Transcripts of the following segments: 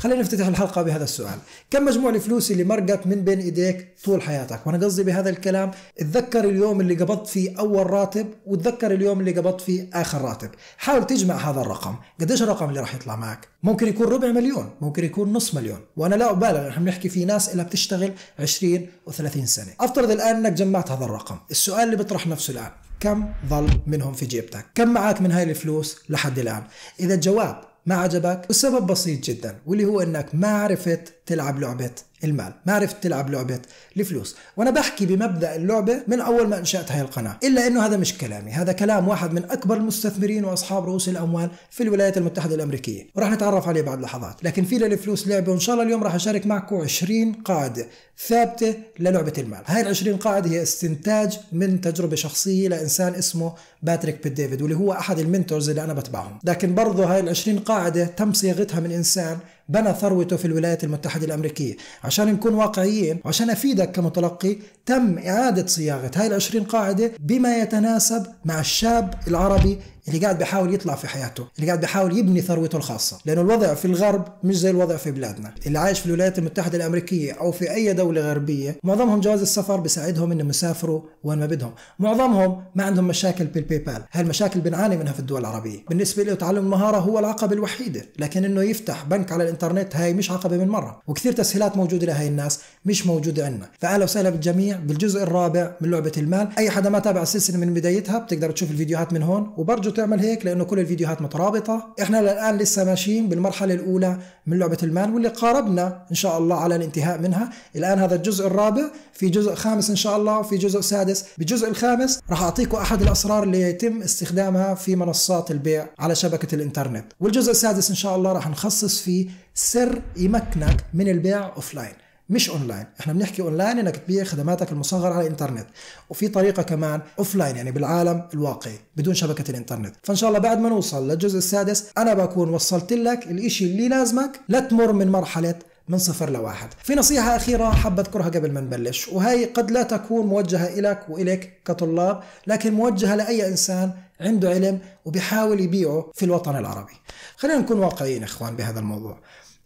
خلينا نفتتح الحلقة بهذا السؤال كم مجموع الفلوس اللي مرقت من بين إيديك طول حياتك وأنا قصدي بهذا الكلام اتذكر اليوم اللي قبضت فيه أول راتب وتذكر اليوم اللي قبضت فيه آخر راتب حاول تجمع هذا الرقم قديش الرقم اللي راح يطلع معك ممكن يكون ربع مليون ممكن يكون نص مليون وأنا لا أبالغ نحن بنحكي في ناس اللي بتشتغل 20 و30 سنة افترض الآن أنك جمعت هذا الرقم السؤال اللي بيطرح نفسه الآن كم ظل منهم في جيبتك كم معك من هاي الفلوس لحد الآن إذا الجواب ما عجبك والسبب بسيط جدا واللي هو انك ما عرفت تلعب لعبة المال ما عرفت تلعب لعبة الفلوس وأنا بحكي بمبدأ اللعبة من أول ما أنشأت هاي القناة إلا أنه هذا مش كلامي هذا كلام واحد من أكبر المستثمرين وأصحاب رؤوس الأموال في الولايات المتحدة الأمريكية وراح نتعرف عليه بعد لحظات لكن في للفلوس لعبة وإن شاء الله اليوم راح أشارك معكم 20 قاعدة ثابتة للعبة المال هاي ال 20 قاعدة هي استنتاج من تجربة شخصية لإنسان اسمه باتريك بيت ديفيد واللي هو أحد المنتورز اللي أنا بتبعهم لكن برضه هاي ال 20 قاعدة تم صياغتها من إنسان بنى ثروته في الولايات المتحدة الأمريكية عشان نكون واقعيين وعشان أفيدك كمتلقي تم إعادة صياغة هاي العشرين قاعدة بما يتناسب مع الشاب العربي اللي قاعد بيحاول يطلع في حياته اللي قاعد بيحاول يبني ثروته الخاصه لانه الوضع في الغرب مش زي الوضع في بلادنا اللي عايش في الولايات المتحده الامريكيه او في اي دوله غربيه معظمهم جواز السفر بيساعدهم انهم يسافروا وين ما بدهم معظمهم ما عندهم مشاكل بالباي بال هالمشاكل بنعاني منها في الدول العربيه بالنسبه له تعلم المهاره هو العقبه الوحيده لكن انه يفتح بنك على الانترنت هاي مش عقبه من مره وكثير تسهيلات موجوده لهي الناس مش موجوده عندنا فاهلا وسهلا بالجميع بالجزء الرابع من لعبه المال اي حدا ما تابع السلسله من بدايتها بتقدر تشوف الفيديوهات من هون وبرجو تعمل هيك لانه كل الفيديوهات مترابطه احنا للان لسه ماشيين بالمرحله الاولى من لعبه المال واللي قاربنا ان شاء الله على الانتهاء منها الان هذا الجزء الرابع في جزء خامس ان شاء الله وفي جزء سادس بالجزء الخامس راح اعطيكم احد الاسرار اللي يتم استخدامها في منصات البيع على شبكه الانترنت والجزء السادس ان شاء الله راح نخصص فيه سر يمكنك من البيع اوفلاين مش اونلاين احنا بنحكي اونلاين انك تبيع خدماتك المصغره على الانترنت وفي طريقه كمان اوفلاين يعني بالعالم الواقعي بدون شبكه الانترنت فان شاء الله بعد ما نوصل للجزء السادس انا بكون وصلت لك الاشي اللي لازمك لا تمر من مرحله من صفر لواحد في نصيحة أخيرة حابة أذكرها قبل ما نبلش وهي قد لا تكون موجهة إلك وإليك كطلاب لكن موجهة لأي إنسان عنده علم وبيحاول يبيعه في الوطن العربي خلينا نكون واقعيين إخوان بهذا الموضوع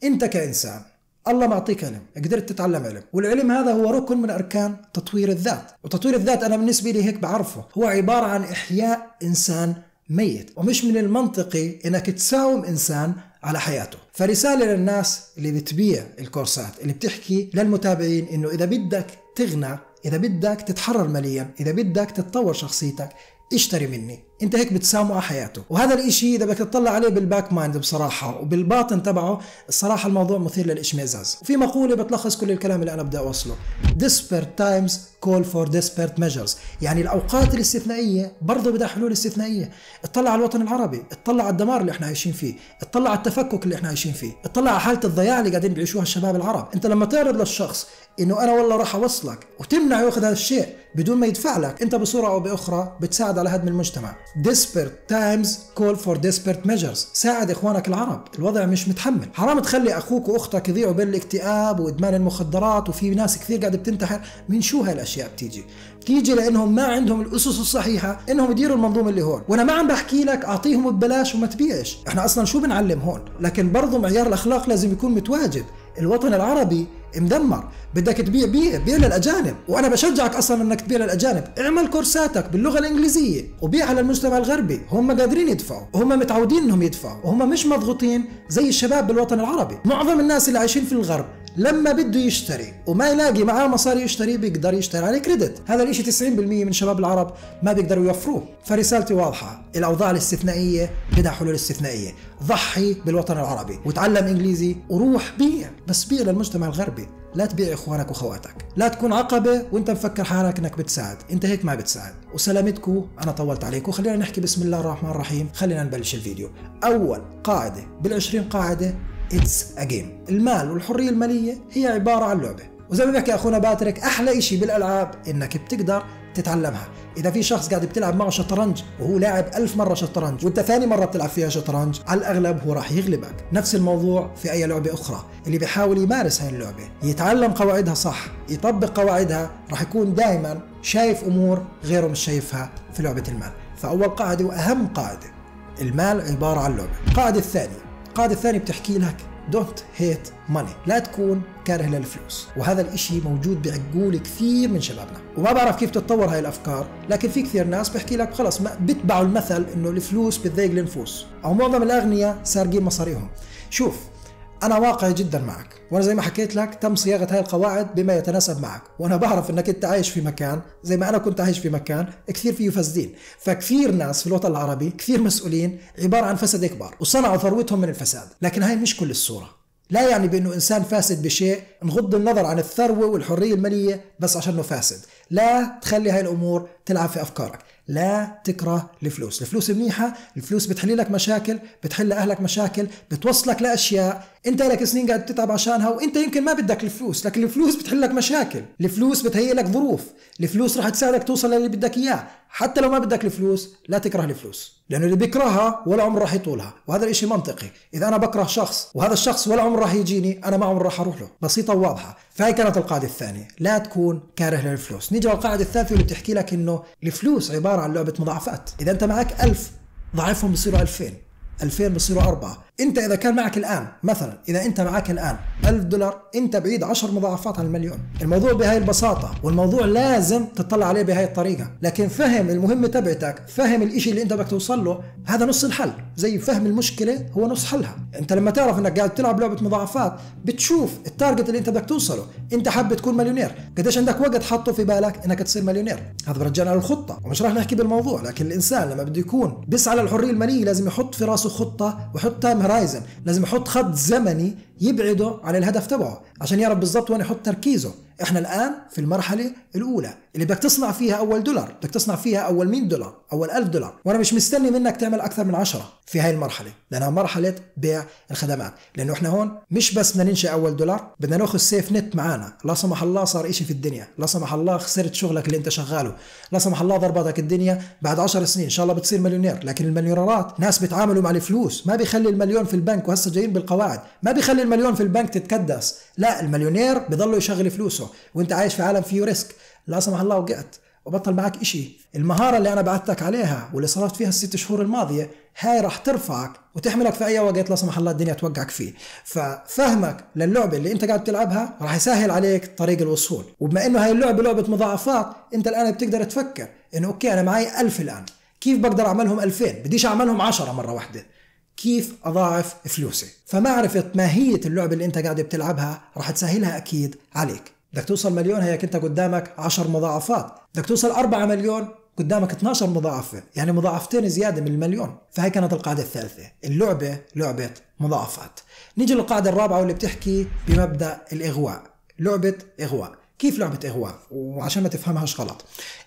أنت كإنسان الله معطيك علم قدرت تتعلم علم والعلم هذا هو ركن من أركان تطوير الذات وتطوير الذات أنا بالنسبة لي هيك بعرفه هو عبارة عن إحياء إنسان ميت ومش من المنطقي انك تساوم انسان على حياته فرسالة للناس اللي بتبيع الكورسات اللي بتحكي للمتابعين انه اذا بدك تغنى اذا بدك تتحرر ماليا اذا بدك تتطور شخصيتك اشتري مني انت هيك على حياته وهذا الاشي اذا بدك تطلع عليه بالباك مايند بصراحه وبالباطن تبعه الصراحه الموضوع مثير للاشمئزاز وفي مقوله بتلخص كل الكلام اللي انا بدي اوصله desperate times call for desperate measures يعني الاوقات الاستثنائيه برضه بدها حلول استثنائيه اطلع على الوطن العربي اطلع على الدمار اللي احنا عايشين فيه اطلع على التفكك اللي احنا عايشين فيه اطلع على حاله الضياع اللي قاعدين بيعيشوها الشباب العرب انت لما تعرض للشخص انه انا والله راح اوصلك وتمنعه ياخذ هذا الشيء بدون ما يدفع لك انت بصوره او باخرى بتساعد على هدم المجتمع desperate times call for desperate measures ساعد إخوانك العرب الوضع مش متحمل حرام تخلي أخوك وأختك يضيعوا بين الاكتئاب وإدمان المخدرات وفي ناس كثير قاعدة بتنتحر من شو هالأشياء بتيجي تيجي لانهم ما عندهم الاسس الصحيحه انهم يديروا المنظومه اللي هون وانا ما عم بحكي لك اعطيهم ببلاش وما تبيعش احنا اصلا شو بنعلم هون لكن برضه معيار الاخلاق لازم يكون متواجد الوطن العربي مدمر بدك تبيع بيع بيع للاجانب وانا بشجعك اصلا انك تبيع للاجانب اعمل كورساتك باللغه الانجليزيه وبيعها للمجتمع الغربي هم قادرين يدفعوا وهم متعودين انهم يدفعوا وهم مش مضغوطين زي الشباب بالوطن العربي معظم الناس اللي عايشين في الغرب لما بده يشتري وما يلاقي معاه مصاري يشتري بيقدر يشتري على كريدت هذا الشيء 90% من شباب العرب ما بيقدروا يوفروه فرسالتي واضحة الأوضاع الاستثنائية بدها حلول استثنائية ضحي بالوطن العربي وتعلم إنجليزي وروح بيع بس بيع للمجتمع الغربي لا تبيع اخوانك وخواتك لا تكون عقبه وانت مفكر حالك انك بتساعد انت هيك ما بتساعد وسلامتكم انا طولت عليكم خلينا نحكي بسم الله الرحمن الرحيم خلينا نبلش الفيديو اول قاعده بال20 قاعده اتس ا جيم المال والحريه الماليه هي عباره عن لعبه وزي ما بيحكي اخونا باتريك احلى اشي بالالعاب انك بتقدر تتعلمها اذا في شخص قاعد بتلعب معه شطرنج وهو لاعب ألف مرة شطرنج وانت ثاني مرة بتلعب فيها شطرنج على الاغلب هو راح يغلبك نفس الموضوع في اي لعبة اخرى اللي بيحاول يمارس هاي اللعبة يتعلم قواعدها صح يطبق قواعدها راح يكون دائما شايف امور غيره مش شايفها في لعبة المال فاول قاعدة واهم قاعدة المال عبارة عن لعبة القاعدة الثانية القاعدة الثانية بتحكي لك دونت هيت ماني لا تكون كاره للفلوس وهذا الاشي موجود بعقول كثير من شبابنا وما بعرف كيف تتطور هاي الافكار لكن في كثير ناس بحكي لك خلص ما بتبعوا المثل انه الفلوس بتضايق النفوس او معظم الاغنياء سارقين مصاريهم شوف انا واقعي جدا معك وانا زي ما حكيت لك تم صياغه هاي القواعد بما يتناسب معك وانا بعرف انك انت عايش في مكان زي ما انا كنت عايش في مكان كثير فيه فاسدين فكثير ناس في الوطن العربي كثير مسؤولين عباره عن فسد كبار وصنعوا ثروتهم من الفساد لكن هاي مش كل الصوره لا يعني بانه انسان فاسد بشيء نغض النظر عن الثروه والحريه الماليه بس عشانه فاسد لا تخلي هاي الامور تلعب في افكارك لا تكره الفلوس الفلوس منيحة الفلوس بتحل لك مشاكل بتحل لأهلك مشاكل بتوصلك لأشياء انت لك سنين قاعد تتعب عشانها وانت يمكن ما بدك الفلوس لكن الفلوس بتحل لك مشاكل الفلوس بتهيئ لك ظروف الفلوس رح تساعدك توصل للي بدك اياه حتى لو ما بدك الفلوس لا تكره الفلوس لانه اللي بيكرهها ولا عمره رح يطولها وهذا الاشي منطقي اذا انا بكره شخص وهذا الشخص ولا عمره رح يجيني انا ما عمره رح اروح له بسيطه وواضحه فهي كانت القاعده الثانيه لا تكون كاره للفلوس نيجي للقاعده الثالثه اللي بتحكي لك انه الفلوس عباره عباره عن لعبه مضاعفات اذا انت معك 1000 ضعفهم بصيروا 2000 2000 بصيروا 4 انت اذا كان معك الان مثلا اذا انت معك الان 1000 دولار انت بعيد 10 مضاعفات عن المليون الموضوع بهاي البساطه والموضوع لازم تطلع عليه بهاي الطريقه لكن فهم المهمه تبعتك فهم الإشي اللي انت بدك توصل له هذا نص الحل زي فهم المشكله هو نص حلها انت لما تعرف انك قاعد تلعب لعبه مضاعفات بتشوف التارجت اللي انت بدك توصله انت حاب تكون مليونير قديش عندك وقت حاطه في بالك انك تصير مليونير هذا برجعنا للخطه ومش راح نحكي بالموضوع لكن الانسان لما بده يكون بيسعى للحريه الماليه لازم يحط في راسه خطه ويحط تايم هورايزن لازم احط خط زمني يبعده عن الهدف تبعه عشان يعرف بالضبط وين يحط تركيزه احنا الان في المرحله الاولى اللي بدك تصنع فيها اول دولار بدك تصنع فيها اول 100 دولار اول 1000 دولار وانا مش مستني منك تعمل اكثر من 10 في هاي المرحله لانها مرحله بيع الخدمات لانه احنا هون مش بس بدنا ننشئ اول دولار بدنا ناخذ سيف نت معانا لا سمح الله صار إشي في الدنيا لا سمح الله خسرت شغلك اللي انت شغاله لا سمح الله ضربتك الدنيا بعد 10 سنين ان شاء الله بتصير مليونير لكن المليونيرات ناس بيتعاملوا مع الفلوس ما بيخلي المليون في البنك وهسه جايين بالقواعد ما بيخلي المليون في البنك تتكدس لا المليونير بضلوا يشغل فلوسه وانت عايش في عالم فيه ريسك لا سمح الله وقعت وبطل معك إشي المهارة اللي أنا بعتك عليها واللي صرفت فيها الست شهور الماضية هاي راح ترفعك وتحملك في أي وقت لا سمح الله الدنيا توقعك فيه ففهمك للعبة اللي أنت قاعد تلعبها راح يسهل عليك طريق الوصول وبما أنه هاي اللعبة لعبة مضاعفات أنت الآن بتقدر تفكر أنه أوكي أنا معي ألف الآن كيف بقدر أعملهم ألفين بديش أعملهم عشرة مرة واحدة كيف اضاعف فلوسي فمعرفه ماهيه اللعبه اللي انت قاعد بتلعبها رح تسهلها اكيد عليك بدك توصل مليون هيك انت قدامك 10 مضاعفات بدك توصل 4 مليون قدامك 12 مضاعفة يعني مضاعفتين زيادة من المليون فهي كانت القاعدة الثالثة اللعبة لعبة مضاعفات نيجي للقاعدة الرابعة واللي بتحكي بمبدأ الإغواء لعبة إغواء كيف لعبة إغواء وعشان ما تفهمهاش غلط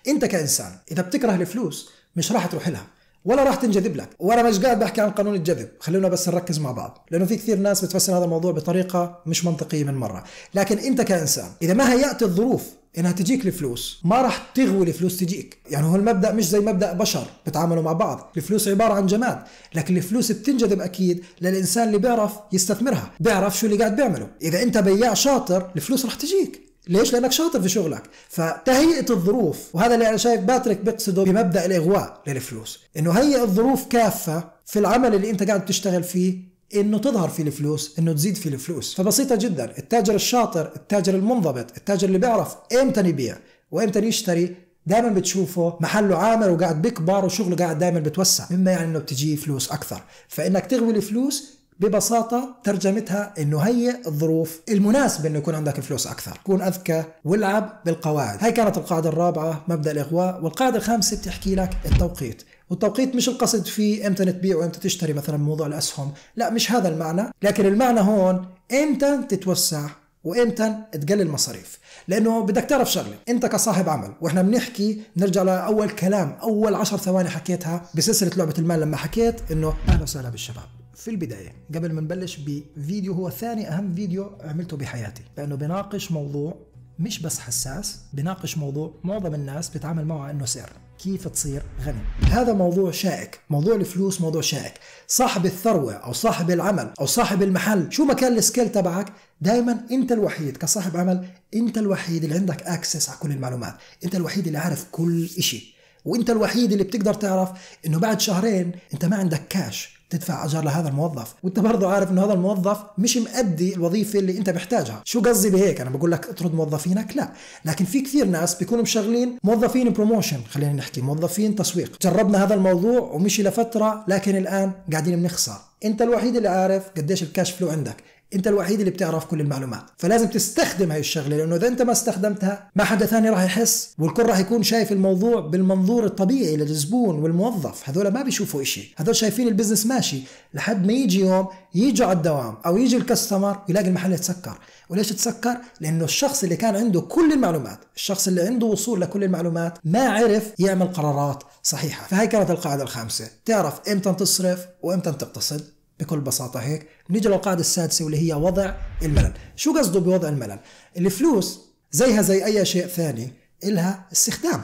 أنت كإنسان إذا بتكره الفلوس مش راح تروح لها ولا راح تنجذب لك وانا مش قاعد بحكي عن قانون الجذب خلونا بس نركز مع بعض لانه في كثير ناس بتفسر هذا الموضوع بطريقه مش منطقيه من مره لكن انت كانسان اذا ما هيأت الظروف انها تجيك الفلوس ما راح تغوي الفلوس تجيك يعني هو المبدا مش زي مبدا بشر بتعاملوا مع بعض الفلوس عباره عن جماد لكن الفلوس بتنجذب اكيد للانسان اللي بيعرف يستثمرها بيعرف شو اللي قاعد بيعمله اذا انت بياع شاطر الفلوس راح تجيك ليش؟ لانك شاطر في شغلك، فتهيئه الظروف وهذا اللي انا شايف باتريك بيقصده بمبدا الاغواء للفلوس، انه هيئ الظروف كافه في العمل اللي انت قاعد تشتغل فيه انه تظهر فيه الفلوس، انه تزيد فيه الفلوس، فبسيطه جدا، التاجر الشاطر، التاجر المنضبط، التاجر اللي بيعرف امتى يبيع وامتى يشتري، دائما بتشوفه محله عامر وقاعد بيكبر وشغله قاعد دائما بتوسع مما يعني انه بتجيه فلوس اكثر فانك تغوي الفلوس ببساطة ترجمتها انه هي الظروف المناسبة انه يكون عندك فلوس اكثر كون اذكى والعب بالقواعد هاي كانت القاعدة الرابعة مبدأ الاغواء والقاعدة الخامسة بتحكي لك التوقيت والتوقيت مش القصد في امتى تبيع وامتى تشتري مثلا موضوع الاسهم لا مش هذا المعنى لكن المعنى هون امتى تتوسع وامتى تقلل مصاريف لانه بدك تعرف شغله انت كصاحب عمل واحنا بنحكي نرجع لاول كلام اول عشر ثواني حكيتها بسلسله لعبه المال لما حكيت انه اهلا وسهلا بالشباب في البداية قبل ما نبلش بفيديو هو ثاني أهم فيديو عملته بحياتي لأنه بناقش موضوع مش بس حساس بناقش موضوع معظم الناس بتعامل معه انه سر كيف تصير غني هذا موضوع شائك موضوع الفلوس موضوع شائك صاحب الثروة أو صاحب العمل أو صاحب المحل شو ما كان السكيل تبعك دائما أنت الوحيد كصاحب عمل أنت الوحيد اللي عندك أكسس على كل المعلومات أنت الوحيد اللي عارف كل إشي وانت الوحيد اللي بتقدر تعرف انه بعد شهرين انت ما عندك كاش تدفع اجار لهذا الموظف وانت برضه عارف انه هذا الموظف مش مأدي الوظيفه اللي انت محتاجها شو قصدي بهيك انا بقول لك اطرد موظفينك لا لكن في كثير ناس بيكونوا مشغلين موظفين بروموشن خلينا نحكي موظفين تسويق جربنا هذا الموضوع ومشي لفتره لكن الان قاعدين بنخسر انت الوحيد اللي عارف قديش الكاش فلو عندك انت الوحيد اللي بتعرف كل المعلومات فلازم تستخدم هاي الشغله لانه اذا انت ما استخدمتها ما حدا ثاني راح يحس والكل راح يكون شايف الموضوع بالمنظور الطبيعي للزبون والموظف هذول ما بيشوفوا إشي هذول شايفين البزنس ماشي لحد ما يجي يوم يجوا على الدوام او يجي الكاستمر يلاقي المحل يتسكر وليش تسكر لانه الشخص اللي كان عنده كل المعلومات الشخص اللي عنده وصول لكل المعلومات ما عرف يعمل قرارات صحيحه فهي كانت القاعده الخامسه تعرف امتى تصرف وامتى تقتصد بكل بساطة هيك بنيجي للقاعدة السادسة واللي هي وضع الملل شو قصده بوضع الملل الفلوس زيها زي أي شيء ثاني إلها استخدام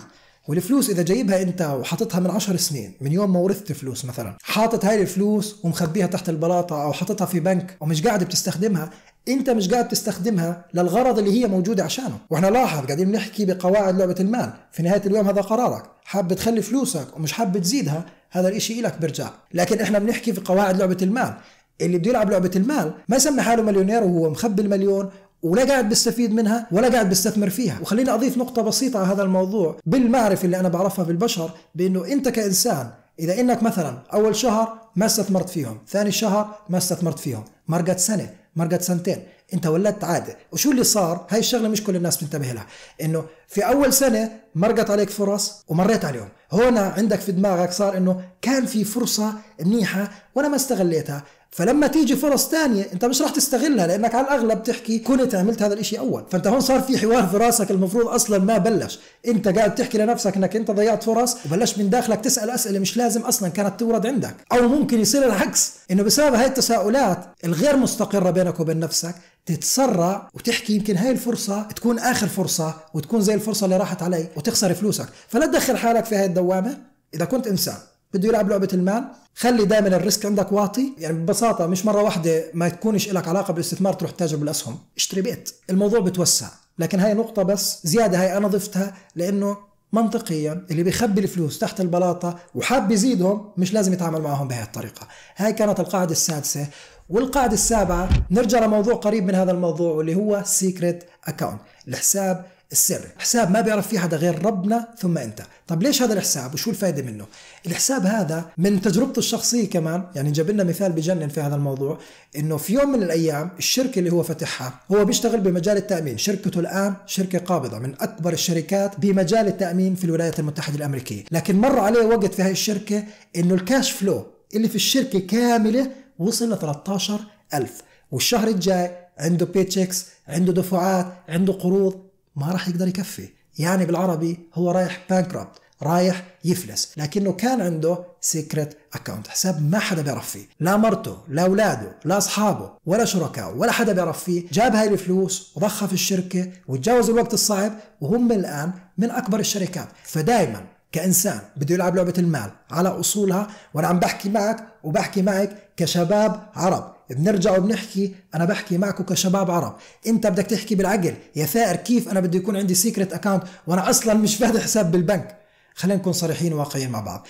والفلوس اذا جايبها انت وحاططها من عشر سنين من يوم ما ورثت فلوس مثلا حاطط هاي الفلوس ومخبيها تحت البلاطه او حاططها في بنك ومش قاعد بتستخدمها انت مش قاعد تستخدمها للغرض اللي هي موجوده عشانه واحنا لاحظ قاعدين نحكي بقواعد لعبه المال في نهايه اليوم هذا قرارك حاب تخلي فلوسك ومش حاب تزيدها هذا الاشي إلك برجع لكن احنا بنحكي في قواعد لعبه المال اللي بده يلعب لعبه المال ما سمى حاله مليونير وهو مخبي المليون ولا قاعد بيستفيد منها ولا قاعد بيستثمر فيها وخليني اضيف نقطه بسيطه على هذا الموضوع بالمعرفه اللي انا بعرفها بالبشر بانه انت كانسان اذا انك مثلا اول شهر ما استثمرت فيهم ثاني شهر ما استثمرت فيهم مرقت سنه مرقت سنتين انت ولدت عاده وشو اللي صار هاي الشغله مش كل الناس بتنتبه لها انه في اول سنه مرقت عليك فرص ومريت عليهم هنا عندك في دماغك صار انه كان في فرصه منيحه وانا ما استغليتها فلما تيجي فرص تانية انت مش راح تستغلها لانك على الاغلب تحكي كنت عملت هذا الاشي اول فانت هون صار في حوار في راسك المفروض اصلا ما بلش انت قاعد تحكي لنفسك انك انت ضيعت فرص وبلش من داخلك تسال اسئله مش لازم اصلا كانت تورد عندك او ممكن يصير العكس انه بسبب هاي التساؤلات الغير مستقره بينك وبين نفسك تتسرع وتحكي يمكن هاي الفرصة تكون آخر فرصة وتكون زي الفرصة اللي راحت علي وتخسر فلوسك فلا تدخل حالك في هاي الدوامة إذا كنت إنسان بده يلعب لعبه المال خلي دائما الريسك عندك واطي يعني ببساطه مش مره واحده ما تكونش لك علاقه بالاستثمار تروح تتاجر بالاسهم اشتري بيت الموضوع بتوسع لكن هاي نقطه بس زياده هاي انا ضفتها لانه منطقيا اللي بيخبي الفلوس تحت البلاطه وحاب يزيدهم مش لازم يتعامل معهم بهي الطريقه هاي كانت القاعده السادسه والقاعده السابعه نرجع لموضوع قريب من هذا الموضوع واللي هو سيكريت اكاونت الحساب السر حساب ما بيعرف فيه حدا غير ربنا ثم انت طب ليش هذا الحساب وشو الفائده منه الحساب هذا من تجربته الشخصيه كمان يعني جاب لنا مثال بجنن في هذا الموضوع انه في يوم من الايام الشركه اللي هو فاتحها هو بيشتغل بمجال التامين شركته الان شركه قابضه من اكبر الشركات بمجال التامين في الولايات المتحده الامريكيه لكن مر عليه وقت في هاي الشركه انه الكاش فلو اللي في الشركه كامله وصل ل 13000 والشهر الجاي عنده بيتشيكس عنده دفعات عنده قروض ما راح يقدر يكفي يعني بالعربي هو رايح بانكربت رايح يفلس لكنه كان عنده سيكريت اكونت حساب ما حدا بيعرف فيه لا مرته لا اولاده لا اصحابه ولا شركائه ولا حدا بيعرف فيه جاب هاي الفلوس وضخها في الشركه وتجاوز الوقت الصعب وهم الان من اكبر الشركات فدائما كانسان بده يلعب لعبه المال على اصولها وانا عم بحكي معك وبحكي معك كشباب عرب بنرجع وبنحكي انا بحكي معكم كشباب عرب انت بدك تحكي بالعقل يا ثائر كيف انا بده يكون عندي سيكرت اكاونت وانا اصلا مش فاتح حساب بالبنك خلينا نكون صريحين وواقعيين مع بعض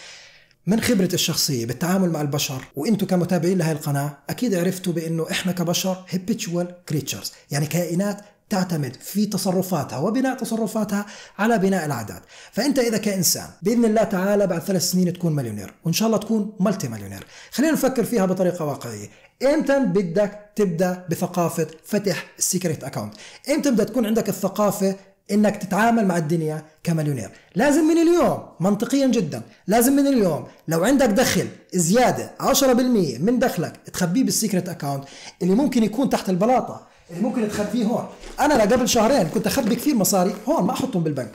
من خبرتي الشخصية بالتعامل مع البشر وانتم كمتابعين لهي القناة اكيد عرفتوا بانه احنا كبشر habitual creatures يعني كائنات تعتمد في تصرفاتها وبناء تصرفاتها على بناء العادات فانت اذا كانسان باذن الله تعالى بعد ثلاث سنين تكون مليونير وان شاء الله تكون ملتي مليونير خلينا نفكر فيها بطريقه واقعيه امتى بدك تبدا بثقافه فتح السيكريت اكاونت امتى بدك تكون عندك الثقافه انك تتعامل مع الدنيا كمليونير لازم من اليوم منطقيا جدا لازم من اليوم لو عندك دخل زياده 10% من دخلك تخبيه بالسيكريت اكاونت اللي ممكن يكون تحت البلاطه اللي ممكن تخبيه هون انا لقبل شهرين كنت اخبي كثير مصاري هون ما احطهم بالبنك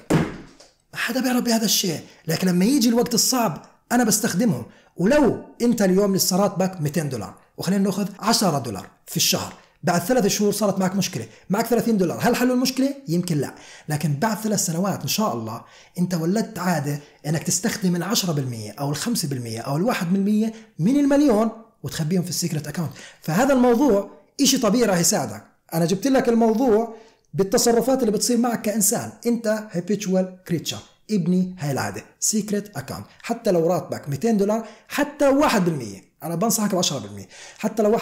ما حدا بيعرف بهذا الشيء لكن لما يجي الوقت الصعب انا بستخدمهم ولو انت اليوم لسه راتبك 200 دولار وخلينا ناخذ 10 دولار في الشهر بعد ثلاث شهور صارت معك مشكله معك 30 دولار هل حلوا المشكله يمكن لا لكن بعد ثلاث سنوات ان شاء الله انت ولدت عاده انك تستخدم ال 10% او ال 5% او ال 1% من المليون وتخبيهم في السيكرت اكاونت فهذا الموضوع شيء طبيعي راح يساعدك انا جبت لك الموضوع بالتصرفات اللي بتصير معك كانسان انت هابيتشوال كريتشر ابني هاي العاده سيكرت اكاونت حتى لو راتبك 200 دولار حتى 1% انا بنصحك ب 10% حتى لو 1%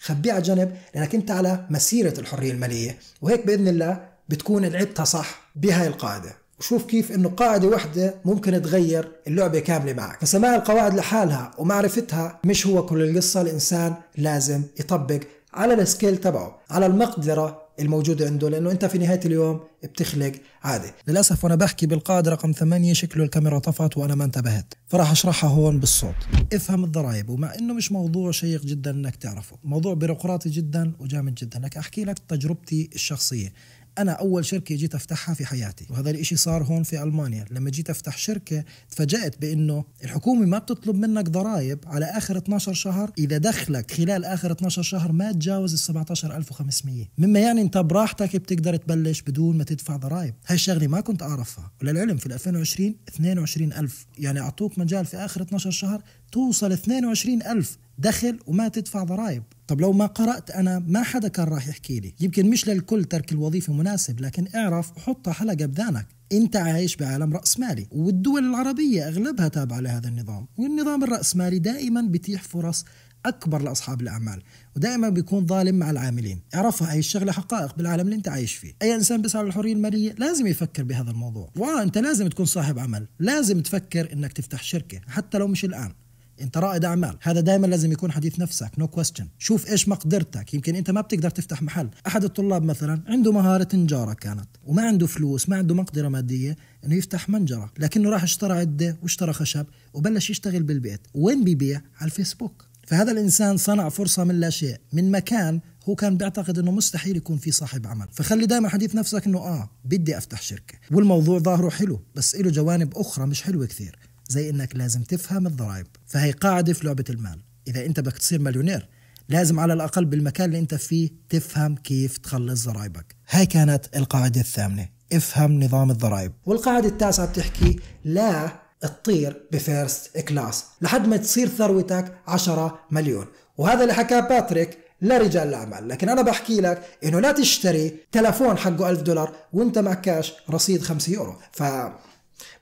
خبيه على جنب لانك انت على مسيره الحريه الماليه وهيك باذن الله بتكون لعبتها صح بهاي القاعده وشوف كيف انه قاعدة واحدة ممكن تغير اللعبة كاملة معك فسماع القواعد لحالها ومعرفتها مش هو كل القصة الإنسان لازم يطبق على السكيل تبعه على المقدرة الموجودة عنده لأنه أنت في نهاية اليوم بتخلق عادة للأسف وأنا بحكي بالقائد رقم ثمانية شكله الكاميرا طفت وأنا ما انتبهت فراح أشرحها هون بالصوت افهم الضرائب ومع أنه مش موضوع شيق جدا أنك تعرفه موضوع بيروقراطي جدا وجامد جدا لك أحكي لك تجربتي الشخصية انا اول شركه جيت افتحها في حياتي وهذا الاشي صار هون في المانيا لما جيت افتح شركه تفاجات بانه الحكومه ما بتطلب منك ضرائب على اخر 12 شهر اذا دخلك خلال اخر 12 شهر ما تجاوز ال 17500 مما يعني انت براحتك بتقدر تبلش بدون ما تدفع ضرائب هاي الشغله ما كنت اعرفها وللعلم في 2020 22000 يعني اعطوك مجال في اخر 12 شهر توصل 22000 دخل وما تدفع ضرائب طب لو ما قرأت أنا ما حدا كان راح يحكي لي يمكن مش للكل ترك الوظيفة مناسب لكن اعرف وحطها حلقة بذانك انت عايش بعالم رأسمالي والدول العربية أغلبها تابعة لهذا النظام والنظام الرأسمالي دائما بيتيح فرص أكبر لأصحاب الأعمال ودائما بيكون ظالم مع العاملين اعرفها هي الشغلة حقائق بالعالم اللي أنت عايش فيه أي إنسان بيسعى للحرية المالية لازم يفكر بهذا الموضوع وأنت لازم تكون صاحب عمل لازم تفكر أنك تفتح شركة حتى لو مش الآن انت رائد اعمال هذا دائما لازم يكون حديث نفسك نو no كويستشن شوف ايش مقدرتك يمكن انت ما بتقدر تفتح محل احد الطلاب مثلا عنده مهاره نجاره كانت وما عنده فلوس ما عنده مقدره ماديه انه يفتح منجره لكنه راح اشترى عده واشترى خشب وبلش يشتغل بالبيت وين بيبيع على الفيسبوك فهذا الانسان صنع فرصه من لا شيء من مكان هو كان بيعتقد انه مستحيل يكون في صاحب عمل فخلي دائما حديث نفسك انه اه بدي افتح شركه والموضوع ظاهره حلو بس له جوانب اخرى مش حلوه كثير زي انك لازم تفهم الضرائب فهي قاعده في لعبه المال اذا انت بدك تصير مليونير لازم على الاقل بالمكان اللي انت فيه تفهم كيف تخلص ضرائبك هاي كانت القاعده الثامنه افهم نظام الضرائب والقاعده التاسعه بتحكي لا تطير بفيرست كلاس لحد ما تصير ثروتك 10 مليون وهذا اللي حكاه باتريك لرجال الاعمال لكن انا بحكي لك انه لا تشتري تلفون حقه ألف دولار وانت معكاش رصيد 5 يورو ف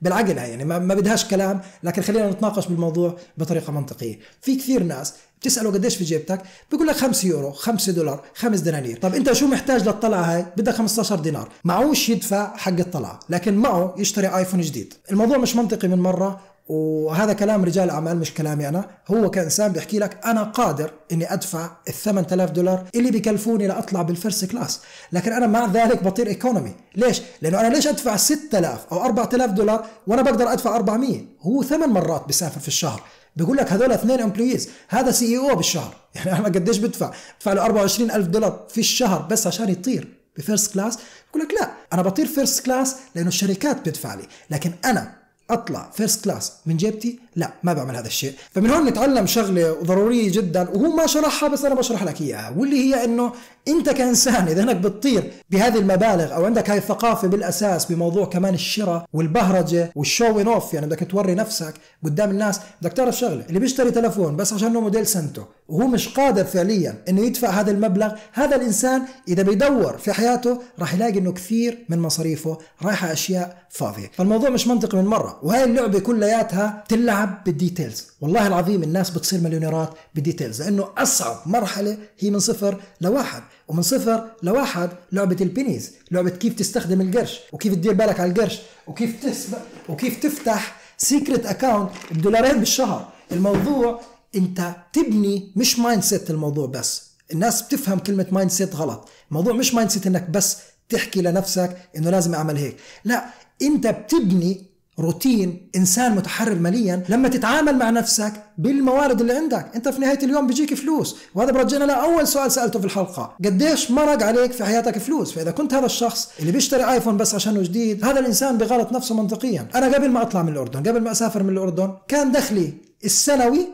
بالعقل هاي يعني ما بدهاش كلام لكن خلينا نتناقش بالموضوع بطريقه منطقيه في كثير ناس بتساله قديش في جيبتك بيقول لك 5 يورو 5 دولار 5 دنانير طب انت شو محتاج للطلعه هاي بدك 15 دينار معوش يدفع حق الطلعه لكن معه يشتري ايفون جديد الموضوع مش منطقي من مره وهذا كلام رجال اعمال مش كلامي انا هو كانسان بيحكي لك انا قادر اني ادفع ال 8000 دولار اللي بيكلفوني لاطلع بالفيرست كلاس لكن انا مع ذلك بطير ايكونومي ليش لانه انا ليش ادفع 6000 او 4000 دولار وانا بقدر ادفع 400 هو ثمان مرات بسافر في الشهر بيقول لك هذول اثنين امبلويز هذا سي اي او بالشهر يعني انا قديش بدفع بدفع له 24000 دولار في الشهر بس عشان يطير بفيرست كلاس بقول لك لا انا بطير فيرست كلاس لانه الشركات بتدفع لي لكن انا اطلع فيرست كلاس من جيبتي لا ما بعمل هذا الشيء فمن هون نتعلم شغله ضروريه جدا وهو ما شرحها بس انا بشرح لك اياها واللي هي انه انت كانسان اذا انك بتطير بهذه المبالغ او عندك هاي الثقافه بالاساس بموضوع كمان الشراء والبهرجه والشو اوف يعني بدك توري نفسك قدام الناس بدك تعرف شغله اللي بيشتري تلفون بس عشان موديل سنتو وهو مش قادر فعليا انه يدفع هذا المبلغ هذا الانسان اذا بيدور في حياته راح يلاقي انه كثير من مصاريفه رايحه اشياء فاضيه فالموضوع مش منطقي من مره وهي اللعبه كلياتها تلعب تلعب بالديتيلز والله العظيم الناس بتصير مليونيرات بالديتيلز لانه اصعب مرحله هي من صفر لواحد ومن صفر لواحد لعبه البينيز لعبه كيف تستخدم القرش وكيف تدير بالك على القرش وكيف تسبق وكيف تفتح سيكرت اكاونت بدولارين بالشهر الموضوع انت تبني مش مايند سيت الموضوع بس الناس بتفهم كلمه مايند سيت غلط الموضوع مش مايند سيت انك بس تحكي لنفسك انه لازم اعمل هيك لا انت بتبني روتين انسان متحرر ماليا لما تتعامل مع نفسك بالموارد اللي عندك انت في نهايه اليوم بيجيك فلوس وهذا برجعنا لاول سؤال سالته في الحلقه قديش مرق عليك في حياتك فلوس فاذا كنت هذا الشخص اللي بيشتري ايفون بس عشانه جديد هذا الانسان بغلط نفسه منطقيا انا قبل ما اطلع من الاردن قبل ما اسافر من الاردن كان دخلي السنوي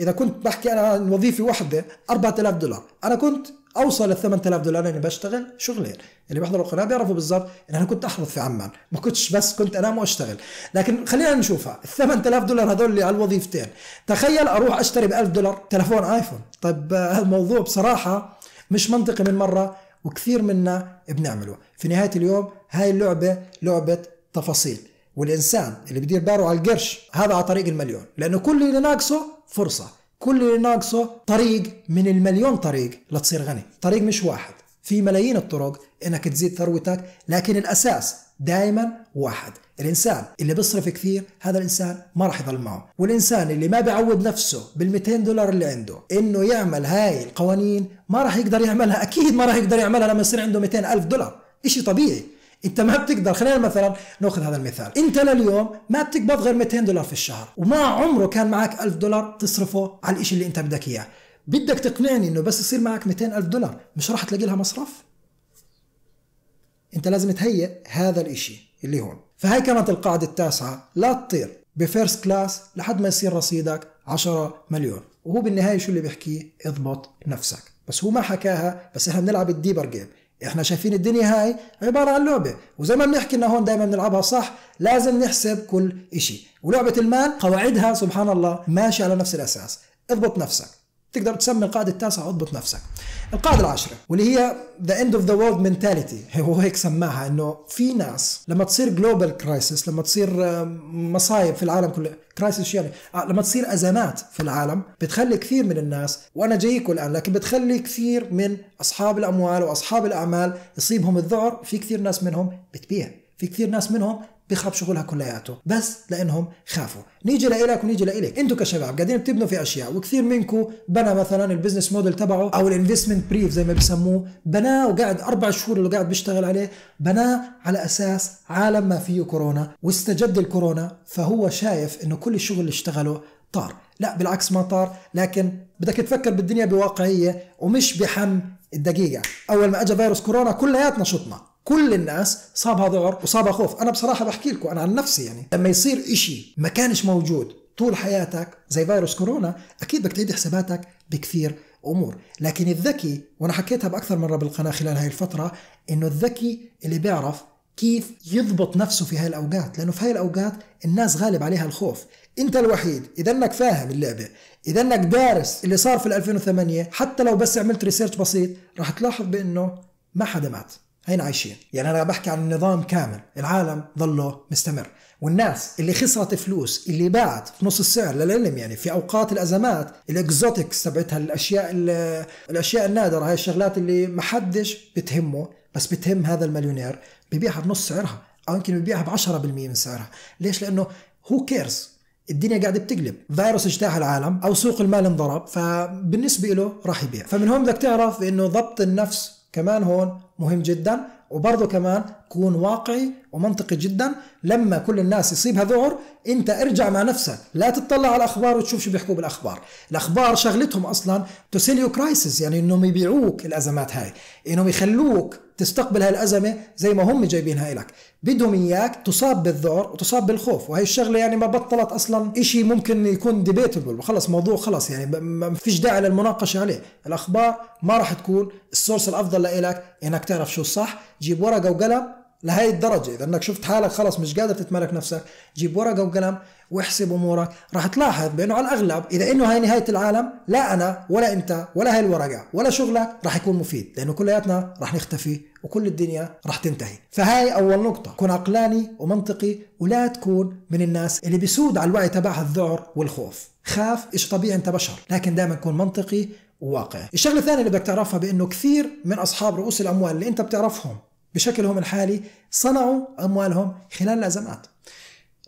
اذا كنت بحكي انا وظيفه واحده 4000 دولار انا كنت اوصل ال 8000 دولار لاني بشتغل شغلين اللي بيحضروا القناه بيعرفوا بالضبط ان انا كنت احرض في عمان ما كنتش بس كنت انام واشتغل لكن خلينا نشوفها ال 8000 دولار هذول اللي على الوظيفتين تخيل اروح اشتري ب 1000 دولار تلفون ايفون طيب آه، الموضوع بصراحه مش منطقي من مره وكثير منا بنعمله في نهايه اليوم هاي اللعبه لعبه تفاصيل والانسان اللي بدير باره على القرش هذا على طريق المليون لانه كل اللي ناقصه فرصه كل اللي ناقصه طريق من المليون طريق لتصير غني طريق مش واحد في ملايين الطرق انك تزيد ثروتك لكن الاساس دائما واحد الانسان اللي بيصرف كثير هذا الانسان ما راح يضل معه والانسان اللي ما بيعود نفسه بال200 دولار اللي عنده انه يعمل هاي القوانين ما راح يقدر يعملها اكيد ما راح يقدر يعملها لما يصير عنده 200 الف دولار شيء طبيعي انت ما بتقدر خلينا مثلا ناخذ هذا المثال انت لليوم ما بتقبض غير 200 دولار في الشهر وما عمره كان معك 1000 دولار تصرفه على الشيء اللي انت بدك اياه بدك تقنعني انه بس يصير معك 200 ألف دولار مش راح تلاقي لها مصرف انت لازم تهيئ هذا الاشي اللي هون فهي كانت القاعدة التاسعة لا تطير بفيرست كلاس لحد ما يصير رصيدك 10 مليون وهو بالنهاية شو اللي بيحكيه اضبط نفسك بس هو ما حكاها بس احنا بنلعب الديبر جيم احنا شايفين الدنيا هاي عباره عن لعبه وزي ما بنحكي انه هون دائما بنلعبها صح لازم نحسب كل شيء ولعبه المال قواعدها سبحان الله ماشيه على نفس الاساس اضبط نفسك تقدر تسمي القاعدة التاسعة اضبط نفسك. القاعدة العاشرة واللي هي ذا اند اوف ذا وورلد منتاليتي هو هيك سماها انه في ناس لما تصير جلوبال كرايسيس لما تصير مصايب في العالم كله كرايسيس يعني آه، لما تصير ازمات في العالم بتخلي كثير من الناس وانا جايك الان لكن بتخلي كثير من اصحاب الاموال واصحاب الاعمال يصيبهم الذعر في كثير ناس منهم بتبيع في كثير ناس منهم بيخرب شغلها كلياته بس لانهم خافوا نيجي لإلك ونيجي لإلك انتم كشباب قاعدين بتبنوا في اشياء وكثير منكم بنى مثلا البزنس موديل تبعه او الانفستمنت بريف زي ما بسموه بناه وقاعد اربع شهور اللي قاعد بيشتغل عليه بناه على اساس عالم ما فيه كورونا واستجد الكورونا فهو شايف انه كل الشغل اللي اشتغله طار لا بالعكس ما طار لكن بدك تفكر بالدنيا بواقعيه ومش بحم الدقيقه اول ما اجى فيروس كورونا كلياتنا شطنا كل الناس صابها ذعر وصابها خوف انا بصراحه بحكي لكم انا عن نفسي يعني لما يصير إشي ما كانش موجود طول حياتك زي فيروس كورونا اكيد بدك تعيد حساباتك بكثير امور لكن الذكي وانا حكيتها باكثر مره بالقناه خلال هاي الفتره انه الذكي اللي بيعرف كيف يضبط نفسه في هاي الاوقات لانه في هاي الاوقات الناس غالب عليها الخوف انت الوحيد اذا انك فاهم اللعبه اذا انك دارس اللي صار في 2008 حتى لو بس عملت ريسيرش بسيط راح تلاحظ بانه ما حدا مات هين عايشين يعني أنا بحكي عن النظام كامل العالم ظله مستمر والناس اللي خسرت فلوس اللي باعت في نص السعر للعلم يعني في اوقات الازمات الاكزوتكس تبعتها الاشياء الاشياء النادره هاي الشغلات اللي ما حدش بتهمه بس بتهم هذا المليونير ببيعها بنص سعرها او يمكن ببيعها ب 10% من سعرها ليش لانه هو كيرز الدنيا قاعدة بتقلب فيروس اجتاح العالم أو سوق المال انضرب فبالنسبة له راح يبيع فمن هون بدك تعرف أنه ضبط النفس كمان هون مهم جدا وبرضه كمان كون واقعي ومنطقي جدا لما كل الناس يصيبها ذعر انت ارجع مع نفسك لا تطلع على الاخبار وتشوف شو بيحكوا بالاخبار الاخبار شغلتهم اصلا تو سيل يو كرايسيس يعني انهم يبيعوك الازمات هاي انهم يخلوك تستقبل هاي الازمه زي ما هم جايبينها لك بدهم اياك تصاب بالذعر وتصاب بالخوف وهي الشغله يعني ما بطلت اصلا شيء ممكن يكون ديبيتبل وخلص موضوع خلص يعني ما فيش داعي للمناقشه عليه الاخبار ما راح تكون السورس الافضل لإلك انك تعرف شو الصح جيب ورقه وقلم لهي الدرجة إذا أنك شفت حالك خلاص مش قادر تتملك نفسك جيب ورقة وقلم واحسب أمورك راح تلاحظ بأنه على الأغلب إذا أنه هاي نهاية العالم لا أنا ولا أنت ولا هاي الورقة ولا شغلك راح يكون مفيد لأنه كلياتنا راح نختفي وكل الدنيا راح تنتهي فهاي أول نقطة كن عقلاني ومنطقي ولا تكون من الناس اللي بيسود على الوعي تبعها الذعر والخوف خاف إيش طبيعي أنت بشر لكن دائما كن منطقي وواقعي الشغله الثانيه اللي بدك تعرفها بانه كثير من اصحاب رؤوس الاموال اللي انت بتعرفهم بشكلهم الحالي صنعوا أموالهم خلال الأزمات